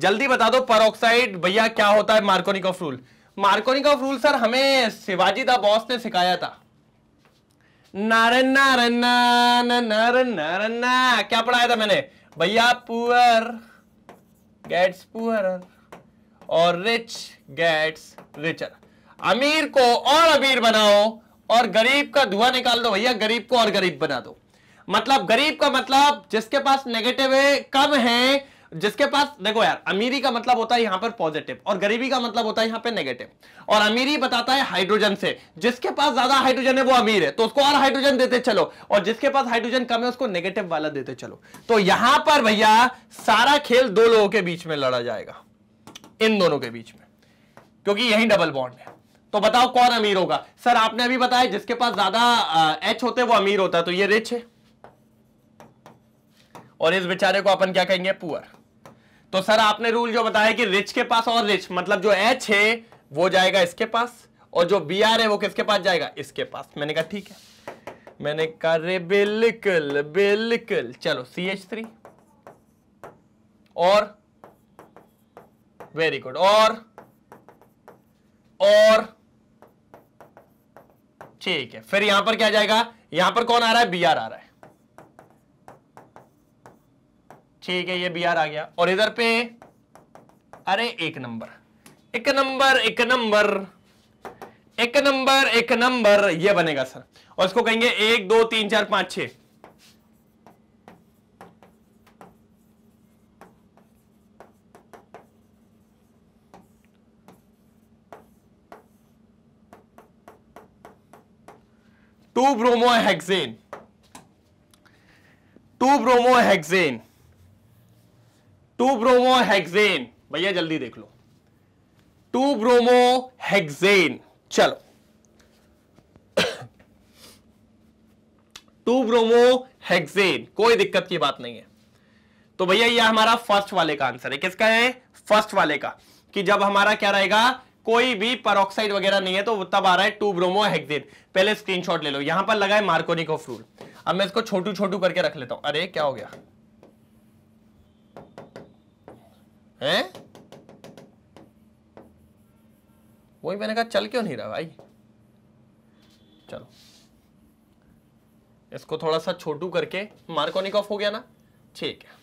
जल्दी बता दो परऑक्साइड भैया क्या होता है मार्कोनिक ऑफ रूल का रूल सर हमें शिवाजी दा बॉस ने सिखाया था नारन नारन नारन नारन नारन क्या पढ़ाया था मैंने भैया पुअर गेट्स पुअर और रिच गेट्स रिचर अमीर को और अमीर बनाओ और गरीब का धुआं निकाल दो भैया गरीब को और गरीब बना दो मतलब गरीब का मतलब जिसके पास नेगेटिव कम है जिसके पास देखो यार अमीरी का मतलब होता है यहां पर पॉजिटिव और गरीबी का मतलब होता है यहां पर नेगेटिव और अमीरी बताता है हाइड्रोजन से जिसके पास ज्यादा हाइड्रोजन है वो अमीर है तो उसको और हाइड्रोजन देते चलो और जिसके पास हाइड्रोजन कम है उसको नेगेटिव वाला देते चलो तो यहां पर भैया सारा खेल दो लोगों के बीच में लड़ा जाएगा इन दोनों के बीच में क्योंकि यही डबल बॉन्ड है तो बताओ कौन अमीर होगा सर आपने अभी बताया जिसके पास ज्यादा एच होते वो अमीर होता है तो ये रिच है और इस बेचारे को अपन क्या कहेंगे पुअर तो सर आपने रूल जो बताया कि रिच के पास और रिच मतलब जो एच है वो जाएगा इसके पास और जो बी आर है वो किसके पास जाएगा इसके पास मैंने कहा ठीक है मैंने कहा रे बिल्कुल बिल्कुल चलो सी एच थ्री और वेरी गुड और और ठीक है फिर यहां पर क्या जाएगा यहां पर कौन आ रहा है बी आर आ रहा है ठीक है ये बी आ गया और इधर पे अरे एक नंबर एक नंबर एक नंबर एक नंबर एक नंबर ये बनेगा सर और इसको कहेंगे एक दो तीन चार पांच छ two bromo hexane two bromo hexane two bromo hexane भैया जल्दी देख लो टू ब्रोमो हेक्सेन चलो टू ब्रोमो हेक्सेन कोई दिक्कत की बात नहीं है तो भैया यह हमारा फर्स्ट वाले का आंसर है किसका है फर्स्ट वाले का कि जब हमारा क्या रहेगा कोई भी परोक्साइड वगैरह नहीं है तो तब आ रहा है टू ब्रोमो हेक्सेन पहले स्क्रीनशॉट ले लो यहां पर लगा है मार्कोनिक ऑफ रूल अब मैं इसको छोटू छोटू करके रख लेता हूं अरे क्या हो गया हैं वही मैंने कहा चल क्यों नहीं रहा भाई चलो इसको थोड़ा सा छोटू करके मार्कोनिक ऑफ हो गया ना ठीक है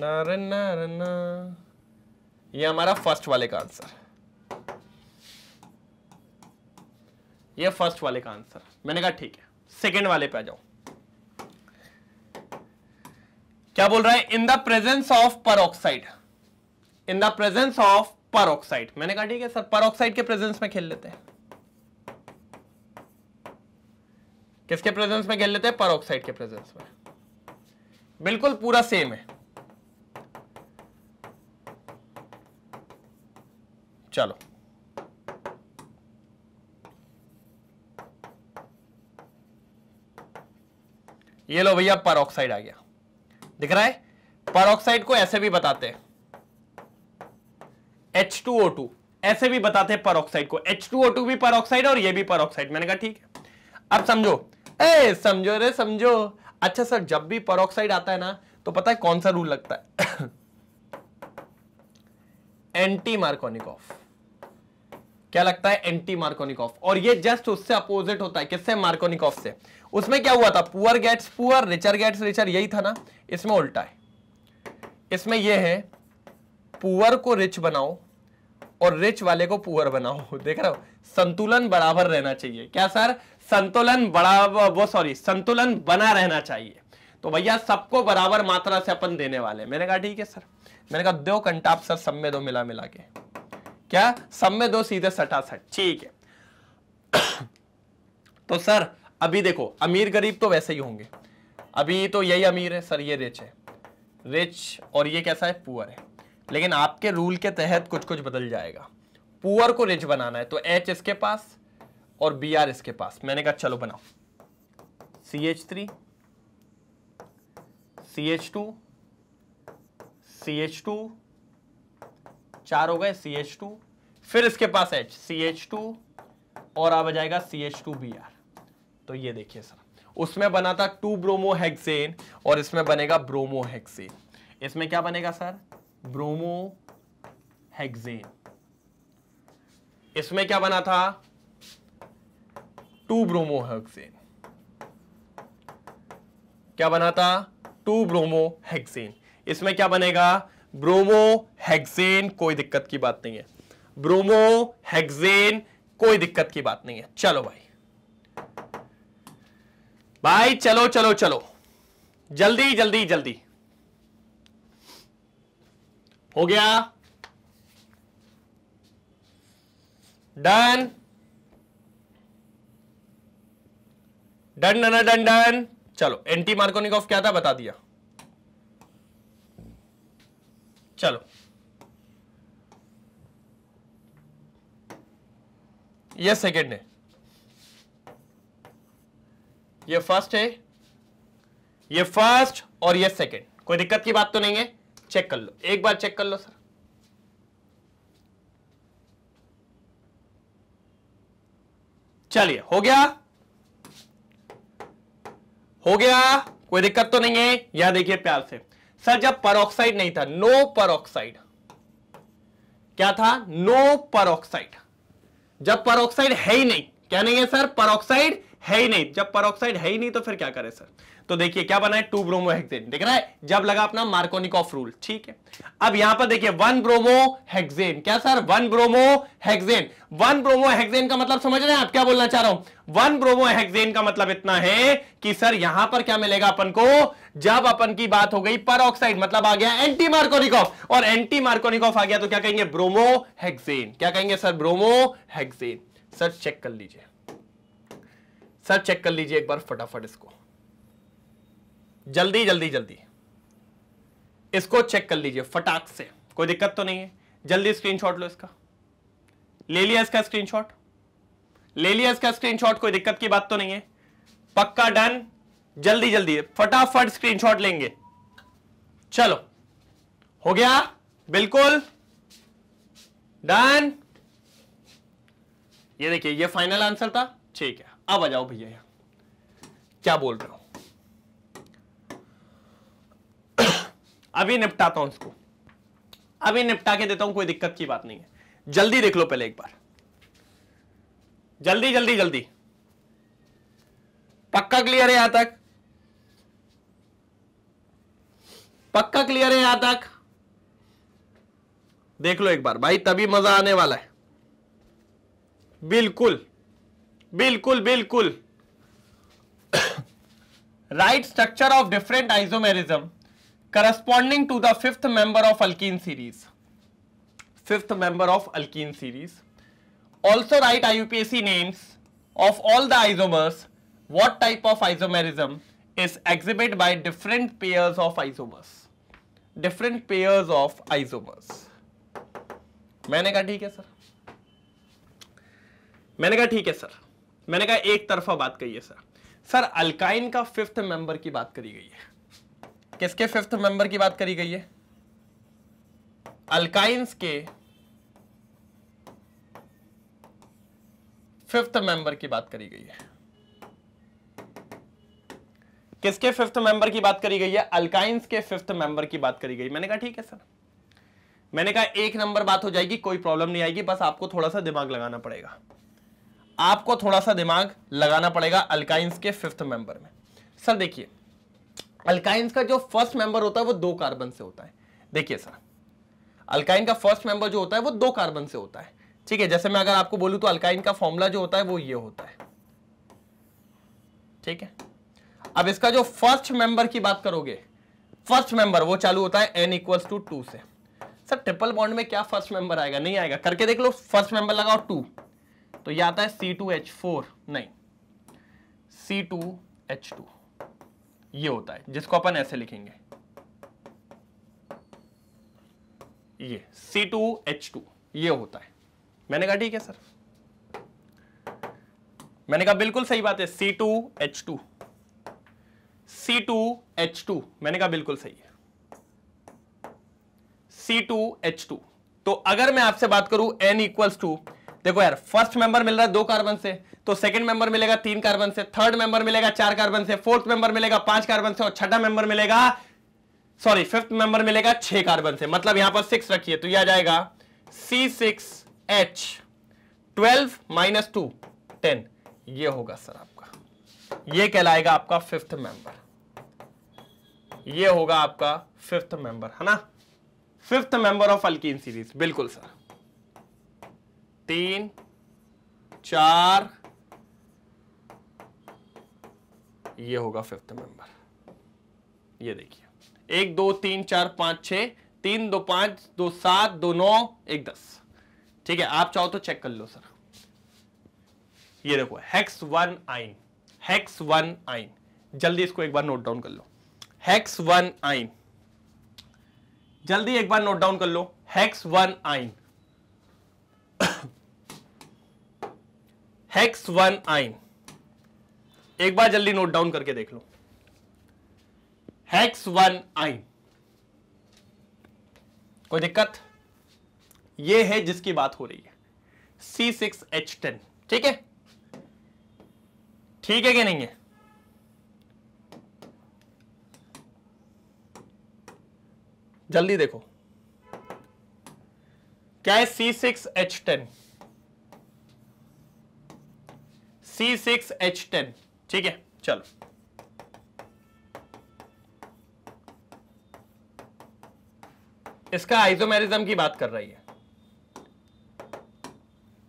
नार नार ना ये हमारा फर्स्ट वाले का आंसर ये फर्स्ट वाले का आंसर मैंने कहा ठीक है सेकंड वाले पे आ जाओ क्या बोल रहा है in the presence of peroxide in the presence of peroxide मैंने कहा ठीक है सर परोक्साइड के प्रेजेंस में खेल लेते हैं किसके प्रेजेंस में खेल लेते हैं परोक्साइड के प्रेजेंस में बिल्कुल पूरा सेम है चलो ये लो भैया परोक्साइड आ गया दिख रहा है परोक्साइड को ऐसे भी बताते एच टू ओ टू ऐसे भी बताते हैं परोक्साइड को एच टू ओ टू भी परोक्साइड और ये भी परोक्साइड मैंने कहा ठीक है अब समझो ए समझो रे समझो अच्छा सर जब भी परोक्साइड आता है ना तो पता है कौन सा रूल लगता है एंटी [coughs] मार्कोनिकॉफ क्या लगता है एंटी मार्कोनिकॉफ और ये जस्ट उससे अपोजिट होता है किससे मार्कोनिकॉफ से उसमें क्या हुआ था poor gets poor richer gets richer यही था ना इसमें उल्टा है इसमें ये है पुअर को रिच बनाओ और रिच वाले को पुअर बनाओ [laughs] देख रहे हो संतुलन बराबर रहना चाहिए क्या सर संतुलन बराबर वो सॉरी संतुलन बना रहना चाहिए तो भैया सबको बराबर मात्रा से अपन देने वाले मैंने कहा ठीक है सर मैंने कहा दो कंटाप सर सब में दो मिला मिला के क्या सब में दो सीधे सटासट ठीक है [coughs] तो सर अभी देखो अमीर गरीब तो वैसे ही होंगे अभी तो यही अमीर है सर ये रिच है रिच और ये कैसा है पुअर है लेकिन आपके रूल के तहत कुछ कुछ बदल जाएगा पुअर को रिच बनाना है तो एच इसके पास और बी आर इसके पास मैंने कहा चलो बनाओ C H three C H two C H two चार हो गए सी टू फिर इसके पास एच सी एच टू और आ जाएगा C H two B R तो ये देखिए सर उसमें बना था टू ब्रोमो हेक्सेन और इसमें बनेगा ब्रोमो हेक्सेन इसमें क्या बनेगा सर ब्रोमो हेक्सेन इसमें क्या बना था टू ब्रोमो हेक्सेन क्या बना था टू ब्रोमो हेक्सेन इसमें क्या बनेगा ब्रोमो हेक्सेन कोई दिक्कत की बात नहीं है ब्रोमो हेक्सेन कोई दिक्कत की बात नहीं है चलो भाई भाई चलो चलो चलो जल्दी जल्दी जल्दी हो गया done done done done done चलो एंटी मार्कोनिकॉफ क्या था बता दिया चलो ये सेकंड है ये फर्स्ट है ये फर्स्ट और ये सेकंड कोई दिक्कत की बात तो नहीं है चेक कर लो एक बार चेक कर लो सर चलिए हो गया हो गया कोई दिक्कत तो नहीं है या देखिए प्यार से सर जब परोक्साइड नहीं था नो परोक्साइड क्या था नो परोक्साइड जब परोक्साइड है ही नहीं क्या नहीं है सर परोक्साइड है ही नहीं जब परोक्साइड है ही नहीं तो फिर क्या करें सर तो देखिए क्या बना है टू ब्रोमो हेक्सेन देख रहा है जब लगा अपना मार्कोनिक ऑफ रूल ठीक है अब यहां पर देखिए वन ब्रोमो हेक्सेन क्या sir one bromo hexane one bromo hexane का मतलब समझ रहे हैं आप क्या बोलना चाह रहा हूं वन ब्रोमो हेक्सेन का मतलब इतना है कि सर यहां पर क्या मिलेगा अपन को जब अपन की बात हो गई पर मतलब आ गया एंटी मार्कोनिक ऑफ और एंटी मार्कोनिक ऑफ आ गया तो क्या कहेंगे ब्रोमो हेक्सेन क्या कहेंगे sir bromo hexane sir check कर लीजिए सर चेक कर लीजिए एक बार फटाफट इसको जल्दी जल्दी जल्दी इसको चेक कर लीजिए फटाक से कोई दिक्कत तो नहीं है जल्दी स्क्रीनशॉट लो इसका ले लिया इसका स्क्रीनशॉट ले लिया इसका स्क्रीनशॉट कोई दिक्कत की बात तो नहीं है पक्का डन जल्दी जल्दी फटाफट स्क्रीनशॉट लेंगे चलो हो गया बिल्कुल डन ये देखिए ये फाइनल आंसर था ठीक है अब आ जाओ भैया क्या बोल रहे हो अभी निपटाता हूं इसको अभी निपटा के देता हूं कोई दिक्कत की बात नहीं है जल्दी देख लो पहले एक बार जल्दी जल्दी जल्दी पक्का क्लियर है यहां तक पक्का क्लियर है यहां तक देख लो एक बार भाई तभी मजा आने वाला है बिल्कुल बिल्कुल बिल्कुल right structure of different isomerism corresponding to the fifth member of alkene series fifth member of alkene series. Also write IUPAC names of all the isomers, what type of isomerism is exhibited by different pairs of isomers. Different pairs of isomers. मैंने कहा ठीक है sir मैंने कहा ठीक है sir मैंने कहा एक तरफा बात कही है सर सर अल्काइन का फिफ्थ मेंबर की बात करी गई है किसके फिफ्थ मेंबर की बात करी गई है अल्काइंस के फिफ्थ मेंबर की बात करी गई है किसके फिफ्थ मेंबर की बात करी गई है अल्काइंस के फिफ्थ मेंबर की बात करी गई मैंने कहा ठीक है सर मैंने कहा एक नंबर बात हो जाएगी कोई प्रॉब्लम नहीं आएगी बस आपको थोड़ा सा दिमाग लगाना पड़ेगा आपको थोड़ा सा दिमाग लगाना पड़ेगा अल्काइंस के फिफ्थ मेंबर में सर देखिए अल्काइंस का जो फर्स्ट मेंबर होता है वो दो कार्बन से होता है देखिए सर अल्काइन का फर्स्ट मेंबर जो होता है वो दो कार्बन से होता है ठीक है जैसे मैं अगर आपको बोलूं तो अल्काइन का फॉर्मूला जो होता है वो ये होता है ठीक है अब इसका जो फर्स्ट मेंबर की बात करोगे फर्स्ट मेंबर वो चालू होता है एन इक्वल्स टू टू से सर ट्रिपल बॉन्ड में क्या फर्स्ट मेंबर आएगा नहीं आएगा करके देख लो फर्स्ट मेंबर लगाओ टू तो यह आता है सी टू एच फोर नहीं सी टू एच टू ये होता है जिसको अपन ऐसे लिखेंगे ये सी टू एच टू ये होता है मैंने कहा ठीक है सर मैंने कहा बिल्कुल सही बात है C C two two two H H two मैंने कहा बिल्कुल सही है सी टू एच टू तो अगर मैं आपसे बात करूं N इक्वल्स टू देखो यार फर्स्ट मेंबर मिल रहा है दो कार्बन से तो सेकंड मेंबर मिलेगा तीन कार्बन से थर्ड मेंबर मिलेगा चार कार्बन से फोर्थ मेंबर मिलेगा पांच कार्बन से और छठा मेंबर मिलेगा सॉरी फिफ्थ मेंबर मिलेगा छह कार्बन से मतलब यहां पर सिक्स रखिए तो यह आ जाएगा C six H twelve minus two ten ये होगा सर आपका ये कहलाएगा आपका फिफ्थ मेंबर ये होगा आपका फिफ्थ मेंबर है ना fifth member of alkene series बिल्कुल सर तीन चार ये होगा फिफ्थ मेंबर ये देखिए एक दो तीन चार पांच छ तीन दो पांच दो सात दो नौ एक दस ठीक है आप चाहो तो चेक कर लो सर ये देखो hex one yne hex one yne जल्दी इसको एक बार नोट डाउन कर लो हेक्स वन आइन जल्दी एक बार नोट डाउन कर लो hex one yne hex [coughs] one yne एक बार जल्दी नोट डाउन करके देख लो हैक्स वन आई कोई दिक्कत ये है जिसकी बात हो रही है सी सिक्स एच टेन ठीक है ठीक है कि नहीं है जल्दी देखो क्या है C six H ten C six H ten ठीक है चलो इसका आइजोमेरिज्म की बात कर रही है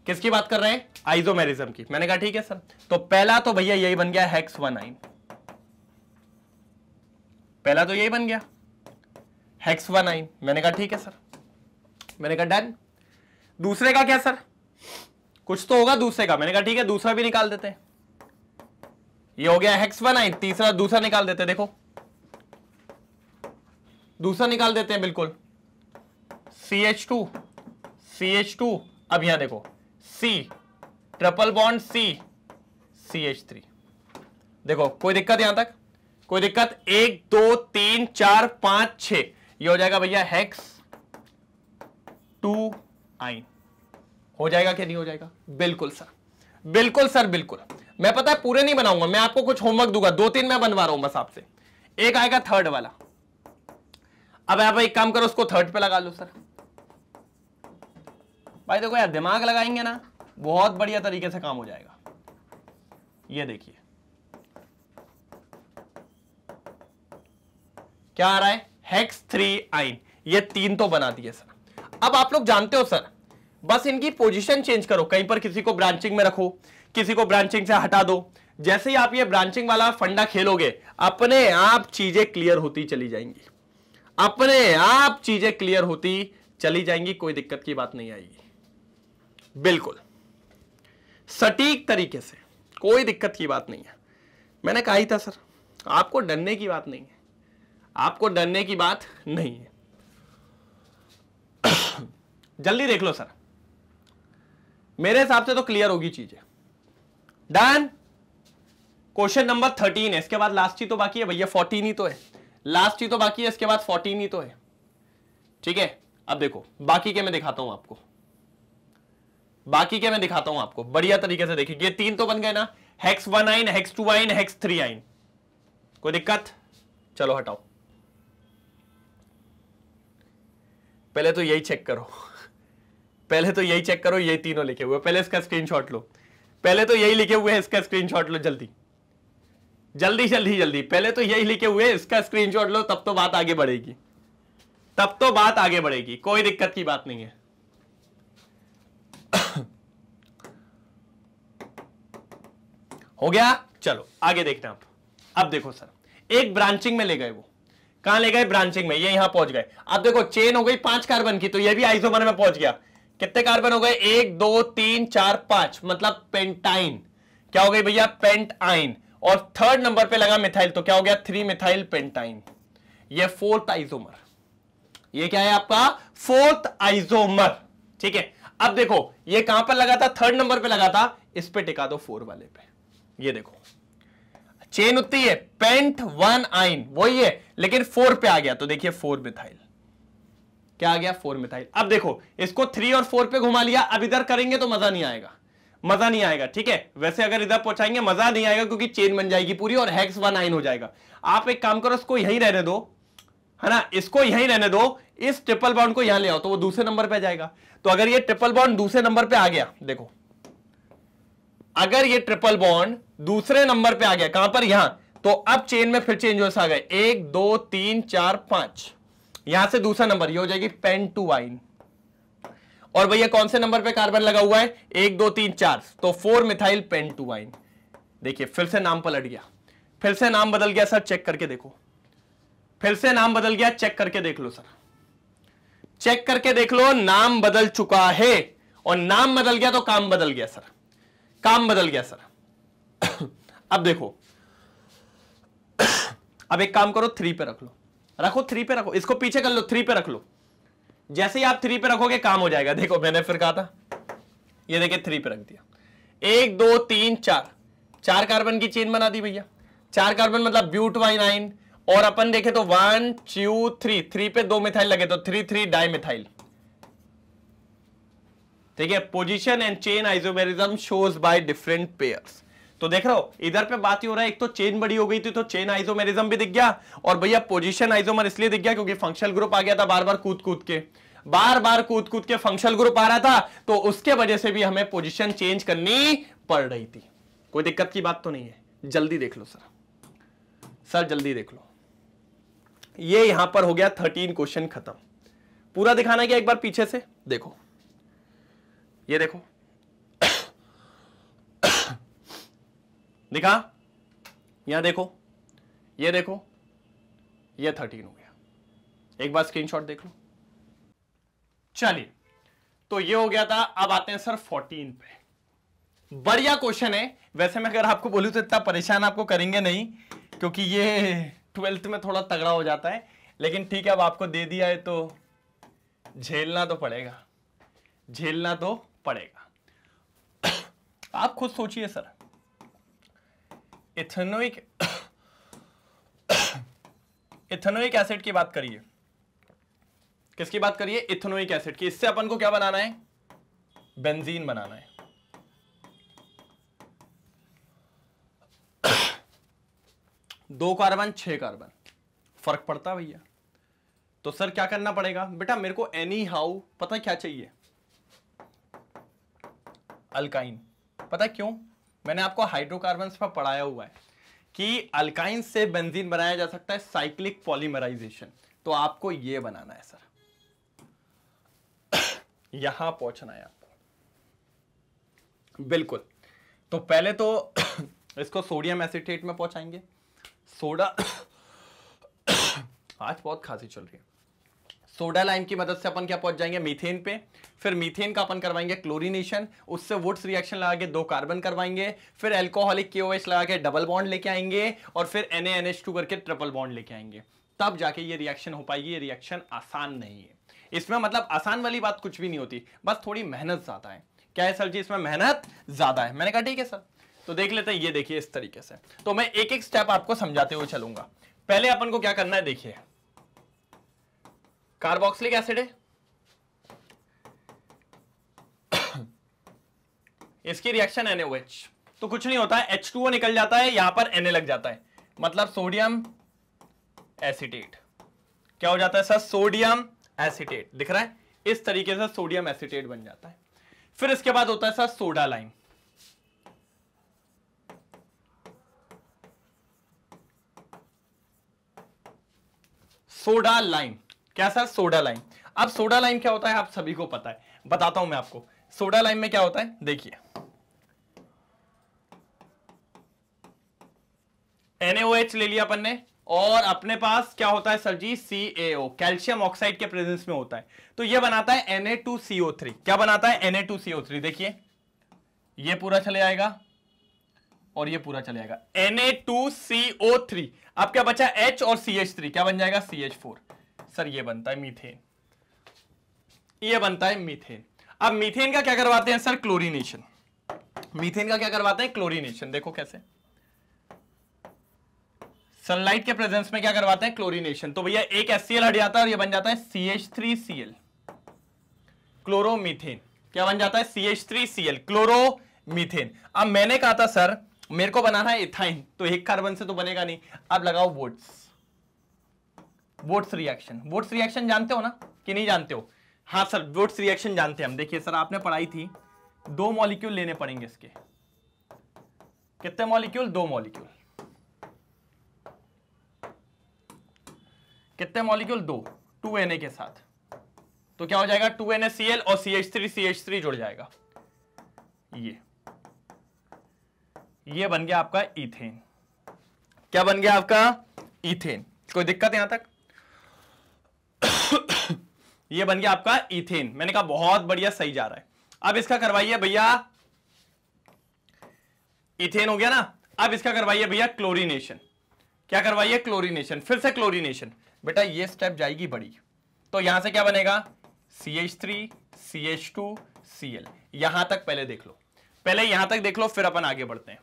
किसकी बात कर रहे हैं आइजोमेरिज्म की मैंने कहा ठीक है सर तो पहला तो भैया यही बन गया हेक्स वन आइन पहला तो यही बन गया हेक्स वन आइन मैंने कहा ठीक है सर मैंने कहा डन दूसरे का क्या सर कुछ तो होगा दूसरे का मैंने कहा ठीक है दूसरा भी निकाल देते हैं ये हो गया हेक्स वन आइन तीसरा दूसरा निकाल देते देखो दूसरा निकाल देते हैं बिल्कुल C H two C H two अब यहां देखो C triple bond C C H three देखो कोई दिक्कत यहां तक कोई दिक्कत एक दो तीन चार पांच छ ये हो जाएगा भैया हेक्स टू आइन हो जाएगा क्या नहीं हो जाएगा बिल्कुल सर बिल्कुल सर बिल्कुल मैं पता है पूरे नहीं बनाऊंगा मैं आपको कुछ होमवर्क दूंगा दो तीन मैं बनवा रहा हूं बस आपसे एक आएगा थर्ड वाला अब आप एक काम करो उसको थर्ड पे लगा लो सर भाई देखो यार दिमाग लगाएंगे ना बहुत बढ़िया तरीके से काम हो जाएगा ये देखिए क्या आ रहा है हेक्स थ्री आइन ये तीन तो बना दिए सर अब आप लोग जानते हो सर बस इनकी पोजीशन चेंज करो कहीं पर किसी को ब्रांचिंग में रखो किसी को ब्रांचिंग से हटा दो जैसे ही आप ये ब्रांचिंग वाला फंडा खेलोगे अपने आप चीजें क्लियर होती चली जाएंगी अपने आप चीजें क्लियर होती चली जाएंगी कोई दिक्कत की बात नहीं आएगी बिल्कुल सटीक तरीके से कोई दिक्कत की बात नहीं है मैंने कहा ही था सर आपको डरने की बात नहीं है आपको डरने की बात नहीं है [coughs] जल्दी देख लो सर मेरे हिसाब से तो क्लियर होगी चीजें डन क्वेश्चन नंबर थर्टीन है इसके बाद लास्ट ही तो बाकी है भैया फोर्टीन ही तो है लास्ट ही तो बाकी है इसके बाद फोर्टीन ही तो है ठीक है अब देखो बाकी के मैं दिखाता हूं आपको बाकी के मैं दिखाता हूं आपको बढ़िया तरीके से देखिए ये तीन तो बन गए ना hex one yne hex two yne hex three yne कोई दिक्कत चलो हटाओ पहले तो यही चेक करो [laughs] पहले तो यही चेक करो ये तीनों लिखे हुए पहले इसका स्क्रीनशॉट लो पहले तो यही लिखे हुए हैं इसका शॉट लो जल्दी जल्दी जल्दी जल्दी पहले तो यही लिखे हुए इसका शॉट लो तब तो बात आगे बढ़ेगी तब तो बात आगे बढ़ेगी कोई दिक्कत की बात नहीं है [coughs] हो गया चलो आगे देखते हैं आप अब देखो सर एक ब्रांचिंग में ले गए वो कहां ले गए ब्रांचिंग में ये यहां पहुंच गए अब देखो चेन हो गई पांच कार्बन की तो ये भी आइसोमर में पहुंच गया कितने कार्बन हो गए एक दो तीन चार पांच मतलब पेंटाइन क्या हो गई भैया पेंटाइन और थर्ड नंबर पे लगा मिथाइल तो क्या हो गया थ्री मिथाइल पेंटाइन ये फोर्थ आइसोमर ये क्या है आपका फोर्थ आइसोमर ठीक है अब देखो ये कहां पर लगा था थर्ड नंबर पे लगा था इस पे टिका दो फोर वाले पे ये देखो चेन उतनी है पेंट वन आइन वही है लेकिन फोर पे आ गया तो देखिए फोर मिथाइल क्या आ गया फोर मिथाइल अब देखो इसको थ्री और फोर पे घुमा लिया अब इधर करेंगे तो मजा नहीं आएगा मजा नहीं आएगा ठीक है वैसे अगर इधर पहुंचाएंगे मजा नहीं आएगा क्योंकि चेन बन जाएगी पूरी और हेक्स वन आइन हो जाएगा आप एक काम करो इसको यहीं रहने दो है ना इसको यहीं रहने दो इस ट्रिपल बाउंड को यहां ले आओ तो वो दूसरे नंबर पे जाएगा तो अगर ये ट्रिपल बाउंड दूसरे नंबर पे आ गया देखो अगर ये ट्रिपल बॉन्ड दूसरे नंबर पे आ गया कहां पर यहां तो अब चेन में फिर चेंज हो गए एक दो तीन चार पांच यहां से दूसरा नंबर ये हो जाएगी पेन टू वाइन और भैया कौन से नंबर पे कार्बन लगा हुआ है एक दो तीन चार तो four methyl pent two yne देखिए फिर से नाम पलट गया फिर से नाम बदल गया सर चेक करके देखो फिर से नाम बदल गया चेक करके देख लो सर चेक करके देख लो नाम बदल चुका है और नाम बदल गया तो काम बदल गया सर काम बदल गया सर [coughs] अब देखो [coughs] अब एक काम करो थ्री पे रख लो रखो थ्री पे रखो इसको पीछे कर लो थ्री पे रख लो जैसे ही आप थ्री पे रखोगे काम हो जाएगा देखो मैंने फिर कहा था ये देखिए थ्री पे रख दिया एक दो तीन चार चार कार्बन की चेन बना दी भैया चार कार्बन मतलब ब्यूट वाइन और अपन देखे तो वन टू थ्री थ्री पे दो मिथाइल लगे तो थ्री थ्री डाई मिथाइल ठीक है position and chain isomerism shows by different pairs तो देख रहा हूं इधर पे बात ही हो रहा है एक तो चेन बड़ी हो गई थी तो चेन आइजोमेरिज्म भी दिख गया और भैया पोजिशन आइजोमर इसलिए दिख गया क्योंकि फंक्शनल ग्रुप आ गया था बार बार कूद कूद के बार बार कूद कूद के फंक्शनल ग्रुप आ रहा था तो उसके वजह से भी हमें पोजिशन चेंज करनी पड़ रही थी कोई दिक्कत की बात तो नहीं है जल्दी देख लो सर सर जल्दी देख लो ये यहां पर हो गया थर्टीन क्वेश्चन खत्म पूरा दिखाना क्या एक बार पीछे से देखो ये देखो दिखा यहां देखो ये देखो ये थर्टीन हो गया एक बार स्क्रीनशॉट देख लो चलिए तो ये हो गया था अब आते हैं सर फोर्टीन पे बढ़िया क्वेश्चन है वैसे मैं अगर आपको बोलूं तो इतना परेशान आपको करेंगे नहीं क्योंकि ये ट्वेल्थ में थोड़ा तगड़ा हो जाता है लेकिन ठीक है अब आपको दे दिया है तो झेलना तो पड़ेगा झेलना तो पड़ेगा [coughs] आप खुद सोचिए सर इथेनोइक [coughs] इथेनोइक एसिड की बात करिए किसकी बात करिए इथेनोइक एसिड की इससे अपन को क्या बनाना है बेंजीन बनाना है [coughs] दो कार्बन छह कार्बन फर्क पड़ता भैया तो सर क्या करना पड़ेगा बेटा मेरे को एनी हाउ पता क्या चाहिए अल्काइन पता क्यों मैंने आपको हाइड्रोकार्बन पर पढ़ाया हुआ है कि अल्काइन से बेंजीन बनाया जा सकता है साइक्लिक पॉलीमराइजेशन तो आपको यह बनाना है सर [coughs] यहां पहुंचना है आपको बिल्कुल तो पहले तो [coughs] इसको सोडियम एसिटेट में पहुंचाएंगे सोडा [coughs] आज बहुत खासी चल रही है सोडा लाइम की मदद से अपन क्या पहुंच जाएंगे मीथेन पे फिर मीथेन का अपन करवाएंगे क्लोरीनेशन उससे वुड्स रिएक्शन लगा के दो कार्बन करवाएंगे फिर एल्कोहलिक के लगा के डबल बॉन्ड लेके आएंगे और फिर एन करके ट्रिपल बॉन्ड लेके आएंगे तब जाके ये रिएक्शन हो पाएगी ये रिएक्शन आसान नहीं है इसमें मतलब आसान वाली बात कुछ भी नहीं होती बस थोड़ी मेहनत ज्यादा है क्या है सर जी इसमें मेहनत ज्यादा है मैंने कहा ठीक है सर तो देख लेते हैं ये देखिए इस तरीके से तो मैं एक एक स्टेप आपको समझाते हुए चलूंगा पहले अपन को क्या करना है देखिए कार्बोक्सिलिक एसिड है इसकी रिएक्शन एन तो कुछ नहीं होता है एच टू निकल जाता है यहां पर एन लग जाता है मतलब सोडियम एसिटेट क्या हो जाता है सर सोडियम एसिटेट दिख रहा है इस तरीके से सोडियम एसिटेट बन जाता है फिर इसके बाद होता है sir soda lime soda lime क्या सोडा लाइम अब सोडा लाइम क्या होता है आप सभी को पता है बताता हूं मैं आपको सोडा लाइम में क्या होता है देखिए NaOH ले लिया अपन ने और अपने पास क्या होता है सर जी CaO कैल्शियम ऑक्साइड के प्रेजेंस में होता है तो ये बनाता है Na2CO3 क्या बनाता है Na2CO3 देखिए ये पूरा चले आएगा और ये पूरा चले जाएगा Na2CO3 अब क्या बचा H और CH3 क्या बन जाएगा CH4 सर ये बनता है मीथेन ये बनता है मीथेन अब मीथेन का क्या करवाते हैं सर क्लोरीनेशन मीथेन का क्या करवाते हैं क्लोरीनेशन देखो कैसे सनलाइट के प्रेजेंस में क्या करवाते हैं क्लोरीनेशन तो भैया एक एस हट जाता है और ये बन जाता है C H three C L chloromethane क्या बन जाता है C H three C L chloromethane अब मैंने कहा था सर मेरे को बनाना है इथाइन तो एक कार्बन से तो बनेगा नहीं अब लगाओ Wurtz Wurtz reaction Wurtz reaction जानते हो ना कि नहीं जानते हो हाँ सर वोट्स रिएक्शन जानते हैं हम देखिए सर आपने पढ़ाई थी दो मॉलिक्यूल लेने पड़ेंगे इसके कितने मॉलिक्यूल दो मॉलिक्यूल कितने मॉलिक्यूल दो टू एन ए के साथ तो क्या हो जाएगा two N A C L और C H three C H three जुड़ जाएगा ये ये बन गया आपका इथेन क्या बन गया आपका इथेन कोई दिक्कत यहां तक [coughs] ये बन गया आपका इथेन मैंने कहा बहुत बढ़िया सही जा रहा है अब इसका करवाइए भैया इथेन हो गया ना अब इसका करवाइए भैया क्लोरीनेशन क्या करवाइए क्लोरीनेशन फिर से क्लोरीनेशन बेटा ये स्टेप जाएगी बड़ी तो यहां से क्या बनेगा C H three C H two C L यहां तक पहले देख लो पहले यहां तक देख लो फिर अपन आगे बढ़ते हैं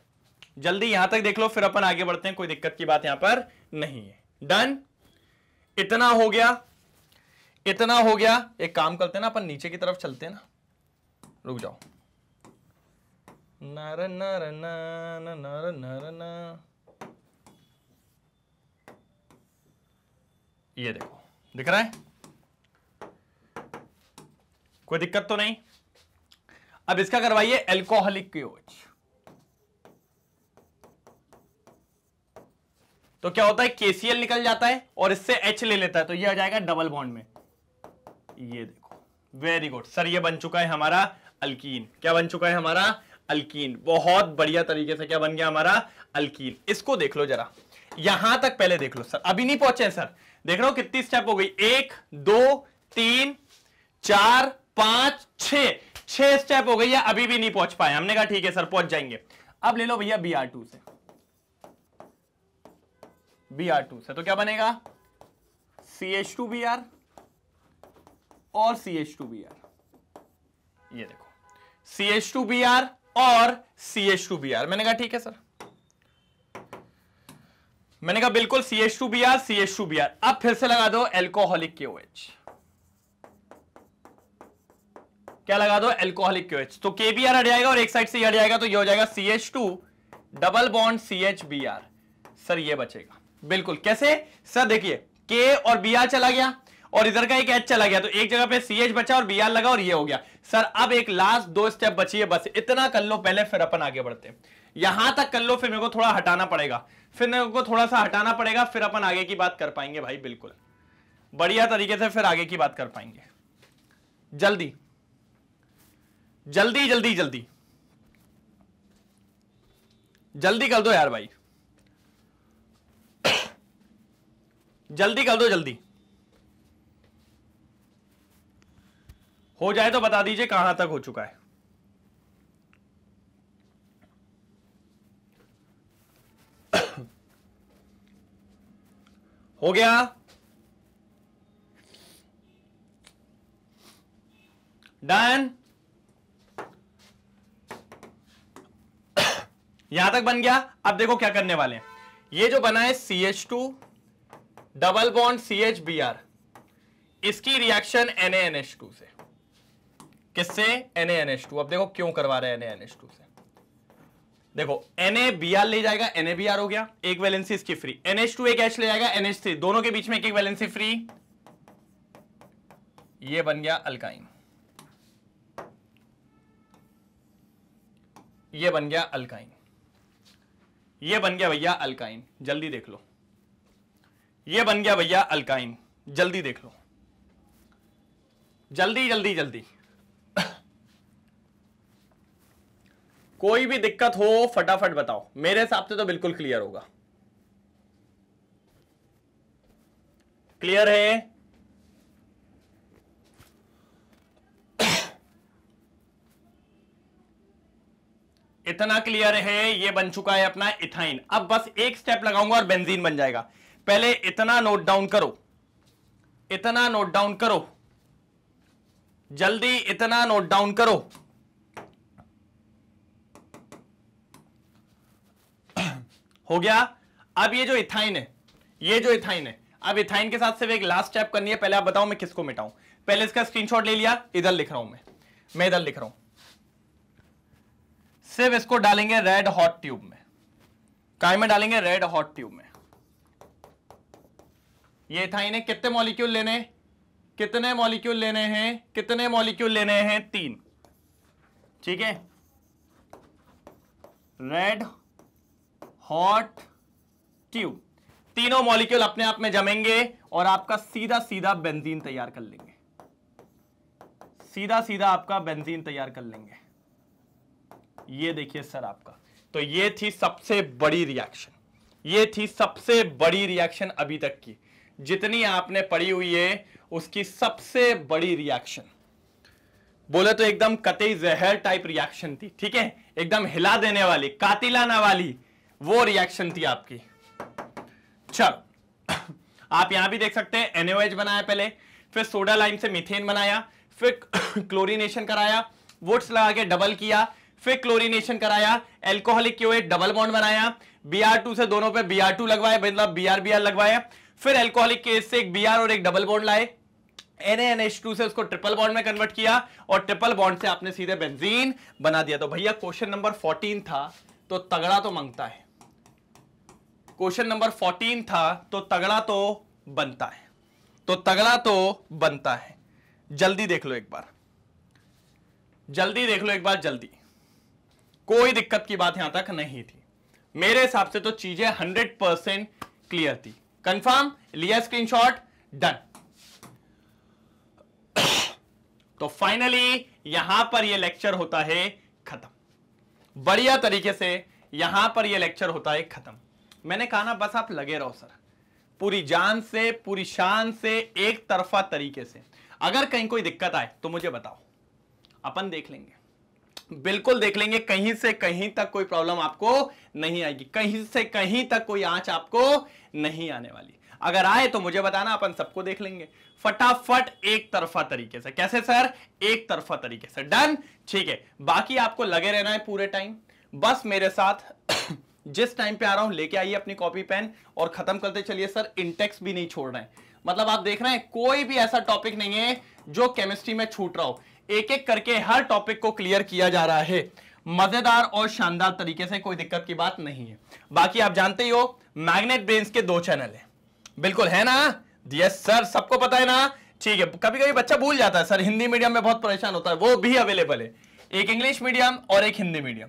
जल्दी यहां तक देख लो फिर अपन आगे बढ़ते हैं कोई दिक्कत की बात यहां पर नहीं है डन इतना हो गया इतना हो गया एक काम करते हैं ना अपन नीचे की तरफ चलते हैं ना रुक जाओ नर नर नर नर ये देखो दिख रहा है कोई दिक्कत तो नहीं अब इसका करवाइए एल्कोहलिक क्योज तो क्या होता है केसीएल निकल जाता है और इससे एच ले लेता है तो ये आ जाएगा डबल बॉन्ड में ये देखो वेरी गुड सर ये बन चुका है हमारा अल्कीन क्या बन चुका है हमारा अल्कीन बहुत बढ़िया तरीके से क्या बन गया हमारा अल्कीन इसको देख लो जरा यहां तक पहले देख लो सर अभी नहीं पहुंचे सर देख रहे हो कितनी स्टेप हो गई एक दो तीन चार पांच छ छह स्टेप हो गई है अभी भी नहीं पहुंच पाए हमने कहा ठीक है सर पहुंच जाएंगे अब ले लो भैया बी आर टू से बी आर टू से तो क्या बनेगा C H two B R और C H two B R ये देखो C H two B R और C H two B R मैंने कहा ठीक है सर मैंने कहा बिल्कुल C H two B R C H two B R अब फिर से लगा दो एल्कोहलिक के एच क्या लगा दो एल्कोहलिक के एच तो के बी आर हट जाएगा और एक साइड से हट जाएगा तो ये हो जाएगा C H two double bond C H B R sir ये बचेगा बिल्कुल कैसे सर देखिए के और बी आर चला गया और इधर का एक एच चला गया तो एक जगह पे सी एच बचा और बी आर लगा और ये हो गया सर अब एक लास्ट दो स्टेप बची है बस इतना कर लो पहले फिर अपन आगे बढ़ते यहां तक कर लो फिर मेरे को थोड़ा हटाना पड़ेगा फिर मेरे को थोड़ा सा हटाना पड़ेगा फिर अपन आगे की बात कर पाएंगे भाई बिल्कुल बढ़िया तरीके से फिर आगे की बात कर पाएंगे जल्दी जल्दी जल्दी जल्दी जल्दी कर दो यार भाई [coughs] जल्दी कर दो जल्दी हो जाए तो बता दीजिए कहां तक हो चुका है [coughs] हो गया डन [coughs] यहां तक बन गया अब देखो क्या करने वाले हैं ये जो बना है C H two double bond C H B R इसकी reaction N N H two से किससे एन एच टू अब देखो क्यों करवा रहे हैं एन एच टू से देखो एन ए बी आर ले जाएगा एन ए बी आर हो गया एक वैलेंसी इसकी फ्री एन एच टू एक एच ले जाएगा एन एच थ्री दोनों के बीच में एक एक वैलेंसी फ्री ये बन गया अल्काइन ये बन गया अल्काइन ये बन गया भैया अल्काइन जल्दी देख लो ये बन गया भैया अल्काइन जल्दी देख लो जल्दी जल्दी जल्दी कोई भी दिक्कत हो फटाफट बताओ मेरे हिसाब से तो बिल्कुल क्लियर होगा क्लियर है इतना क्लियर है ये बन चुका है अपना इथाइन अब बस एक स्टेप लगाऊंगा और बेंजीन बन जाएगा पहले इतना नोट डाउन करो इतना नोट डाउन करो जल्दी इतना नोट डाउन करो हो गया अब ये जो इथाइन है ये जो इथाइन है अब इथाइन के साथ सिर्फ एक लास्ट स्टेप करनी है पहले आप बताओ मैं किसको मिटाऊं पहले इसका स्क्रीनशॉट ले लिया इधर लिख रहा हूं मैं मैं इधर लिख रहा हूं सिर्फ इसको डालेंगे रेड हॉट ट्यूब में काय में डालेंगे रेड हॉट ट्यूब में ये इथाइन है कितने मॉलिक्यूल लेने कितने मॉलिक्यूल लेने हैं कितने मॉलिक्यूल लेने हैं तीन ठीक है रेड हॉट ट्यूब तीनों मॉलिक्यूल अपने आप में जमेंगे और आपका सीधा सीधा बेंजीन तैयार कर लेंगे सीधा सीधा आपका बेंजीन तैयार कर लेंगे ये देखिए सर आपका तो ये थी सबसे बड़ी रिएक्शन ये थी सबसे बड़ी रिएक्शन अभी तक की जितनी आपने पढ़ी हुई है उसकी सबसे बड़ी रिएक्शन बोले तो एकदम कतई जहर टाइप रिएक्शन थी ठीक है एकदम हिला देने वाली कातिलाना वाली वो रिएक्शन थी आपकी चल आप यहां भी देख सकते हैं एनओएच बनाया पहले फिर सोडा लाइम से मिथेन बनाया फिर क्लोरीनेशन कराया वोट्स लगा के डबल किया फिर क्लोरीनेशन कराया एल्कोहलिक क्योए डबल बॉन्ड बनाया टू से दोनों पे टू लगवाया मतलब बी आर लगवाया फिर एल्कोहलिक केस से एक Br और एक डबल बॉन्ड लाए NaNH2 से उसको ट्रिपल बॉन्ड में कन्वर्ट किया और ट्रिपल बॉन्ड से आपने सीधे बेंजीन बना दिया तो भैया क्वेश्चन नंबर 14 था तो तगड़ा तो मांगता है क्वेश्चन नंबर फोर्टीन था तो तगड़ा तो बनता है तो तगड़ा तो बनता है जल्दी देख लो एक बार जल्दी देख लो एक बार जल्दी कोई दिक्कत की बात यहां तक नहीं थी मेरे हिसाब से तो चीजें हंड्रेड परसेंट क्लियर थी कंफर्म लिया स्क्रीनशॉट डन तो फाइनली यहां पर यह लेक्चर होता है खत्म बढ़िया तरीके से यहां पर यह लेक्चर होता है खत्म मैंने कहा ना बस आप लगे रहो सर पूरी जान से पूरी शान से एक तरफा तरीके से अगर कहीं कोई दिक्कत आए तो मुझे बताओ अपन देख लेंगे बिल्कुल देख लेंगे कहीं से कहीं तक कोई प्रॉब्लम आपको नहीं आएगी कहीं से कहीं तक कोई आंच आपको नहीं आने वाली अगर आए तो मुझे बताना अपन सबको देख लेंगे फटाफट एक तरफा तरीके से कैसे सर एक तरफा तरीके से डन ठीक है बाकी आपको लगे रहना है पूरे टाइम बस मेरे साथ जिस टाइम पे आ रहा हूं लेके आइए अपनी कॉपी पेन और खत्म करते चलिए सर इंटेक्स भी नहीं छोड़ रहे मतलब आप देख रहे हैं कोई भी ऐसा टॉपिक नहीं है जो केमिस्ट्री में छूट रहा हो एक एक करके हर टॉपिक को क्लियर किया जा रहा है मजेदार और शानदार तरीके से कोई दिक्कत की बात नहीं है बाकी आप जानते ही हो मैग्नेट ब्रेन के दो चैनल है बिल्कुल है ना यस सर सबको पता है ना ठीक है कभी कभी बच्चा भूल जाता है सर हिंदी मीडियम में बहुत परेशान होता है वो भी अवेलेबल है एक इंग्लिश मीडियम और एक हिंदी मीडियम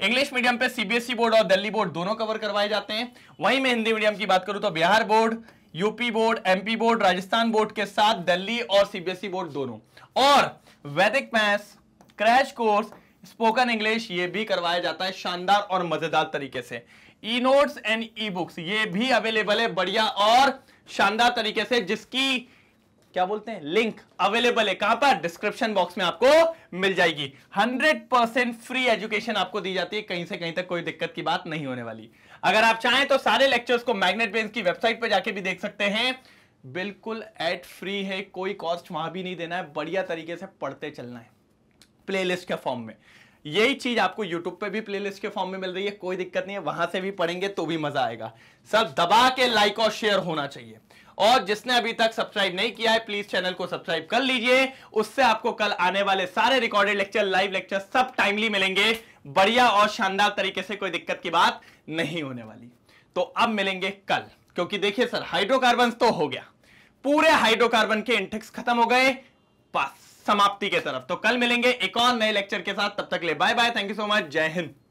इंग्लिश मीडियम पे सीबीएसई e बोर्ड और दिल्ली बोर्ड दोनों कवर करवाए जाते हैं वहीं मैं हिंदी मीडियम की बात करूं तो Bihar board UP board MP board Rajasthan board के साथ दिल्ली और सीबीएसई e बोर्ड दोनों और Vedic maths crash course spoken English ये भी करवाया जाता है शानदार और मजेदार तरीके से e notes and e books ये भी अवेलेबल है बढ़िया और शानदार तरीके से जिसकी क्या बोलते हैं लिंक अवेलेबल है कहां पर डिस्क्रिप्शन बॉक्स में आपको मिल जाएगी 100% फ्री एजुकेशन आपको दी जाती है कहीं से कहीं तक कोई दिक्कत की बात नहीं होने वाली अगर आप चाहें तो सारे लेक्चर्स को मैग्नेट बेन्स की वेबसाइट पर जाके भी देख सकते हैं बिल्कुल एट फ्री है कोई कॉस्ट वहां भी नहीं देना है बढ़िया तरीके से पढ़ते चलना है प्लेलिस्ट के फॉर्म में यही चीज आपको यूट्यूब पे भी प्लेलिस्ट के फॉर्म में मिल रही है कोई दिक्कत नहीं है वहां से भी पढ़ेंगे तो भी मजा आएगा सब दबा के लाइक और शेयर होना चाहिए और जिसने अभी तक सब्सक्राइब नहीं किया है प्लीज चैनल को सब्सक्राइब कर लीजिए उससे आपको कल आने वाले सारे रिकॉर्डेड लेक्चर लाइव लेक्चर सब टाइमली मिलेंगे बढ़िया और शानदार तरीके से कोई दिक्कत की बात नहीं होने वाली तो अब मिलेंगे कल क्योंकि देखिए सर हाइड्रोकार्बन तो हो गया पूरे हाइड्रोकार्बन के इंटेक्स खत्म हो गए पास समाप्ति के तरफ तो कल मिलेंगे एक और नए लेक्चर के साथ तब तक ले bye bye thank you so much जय हिंद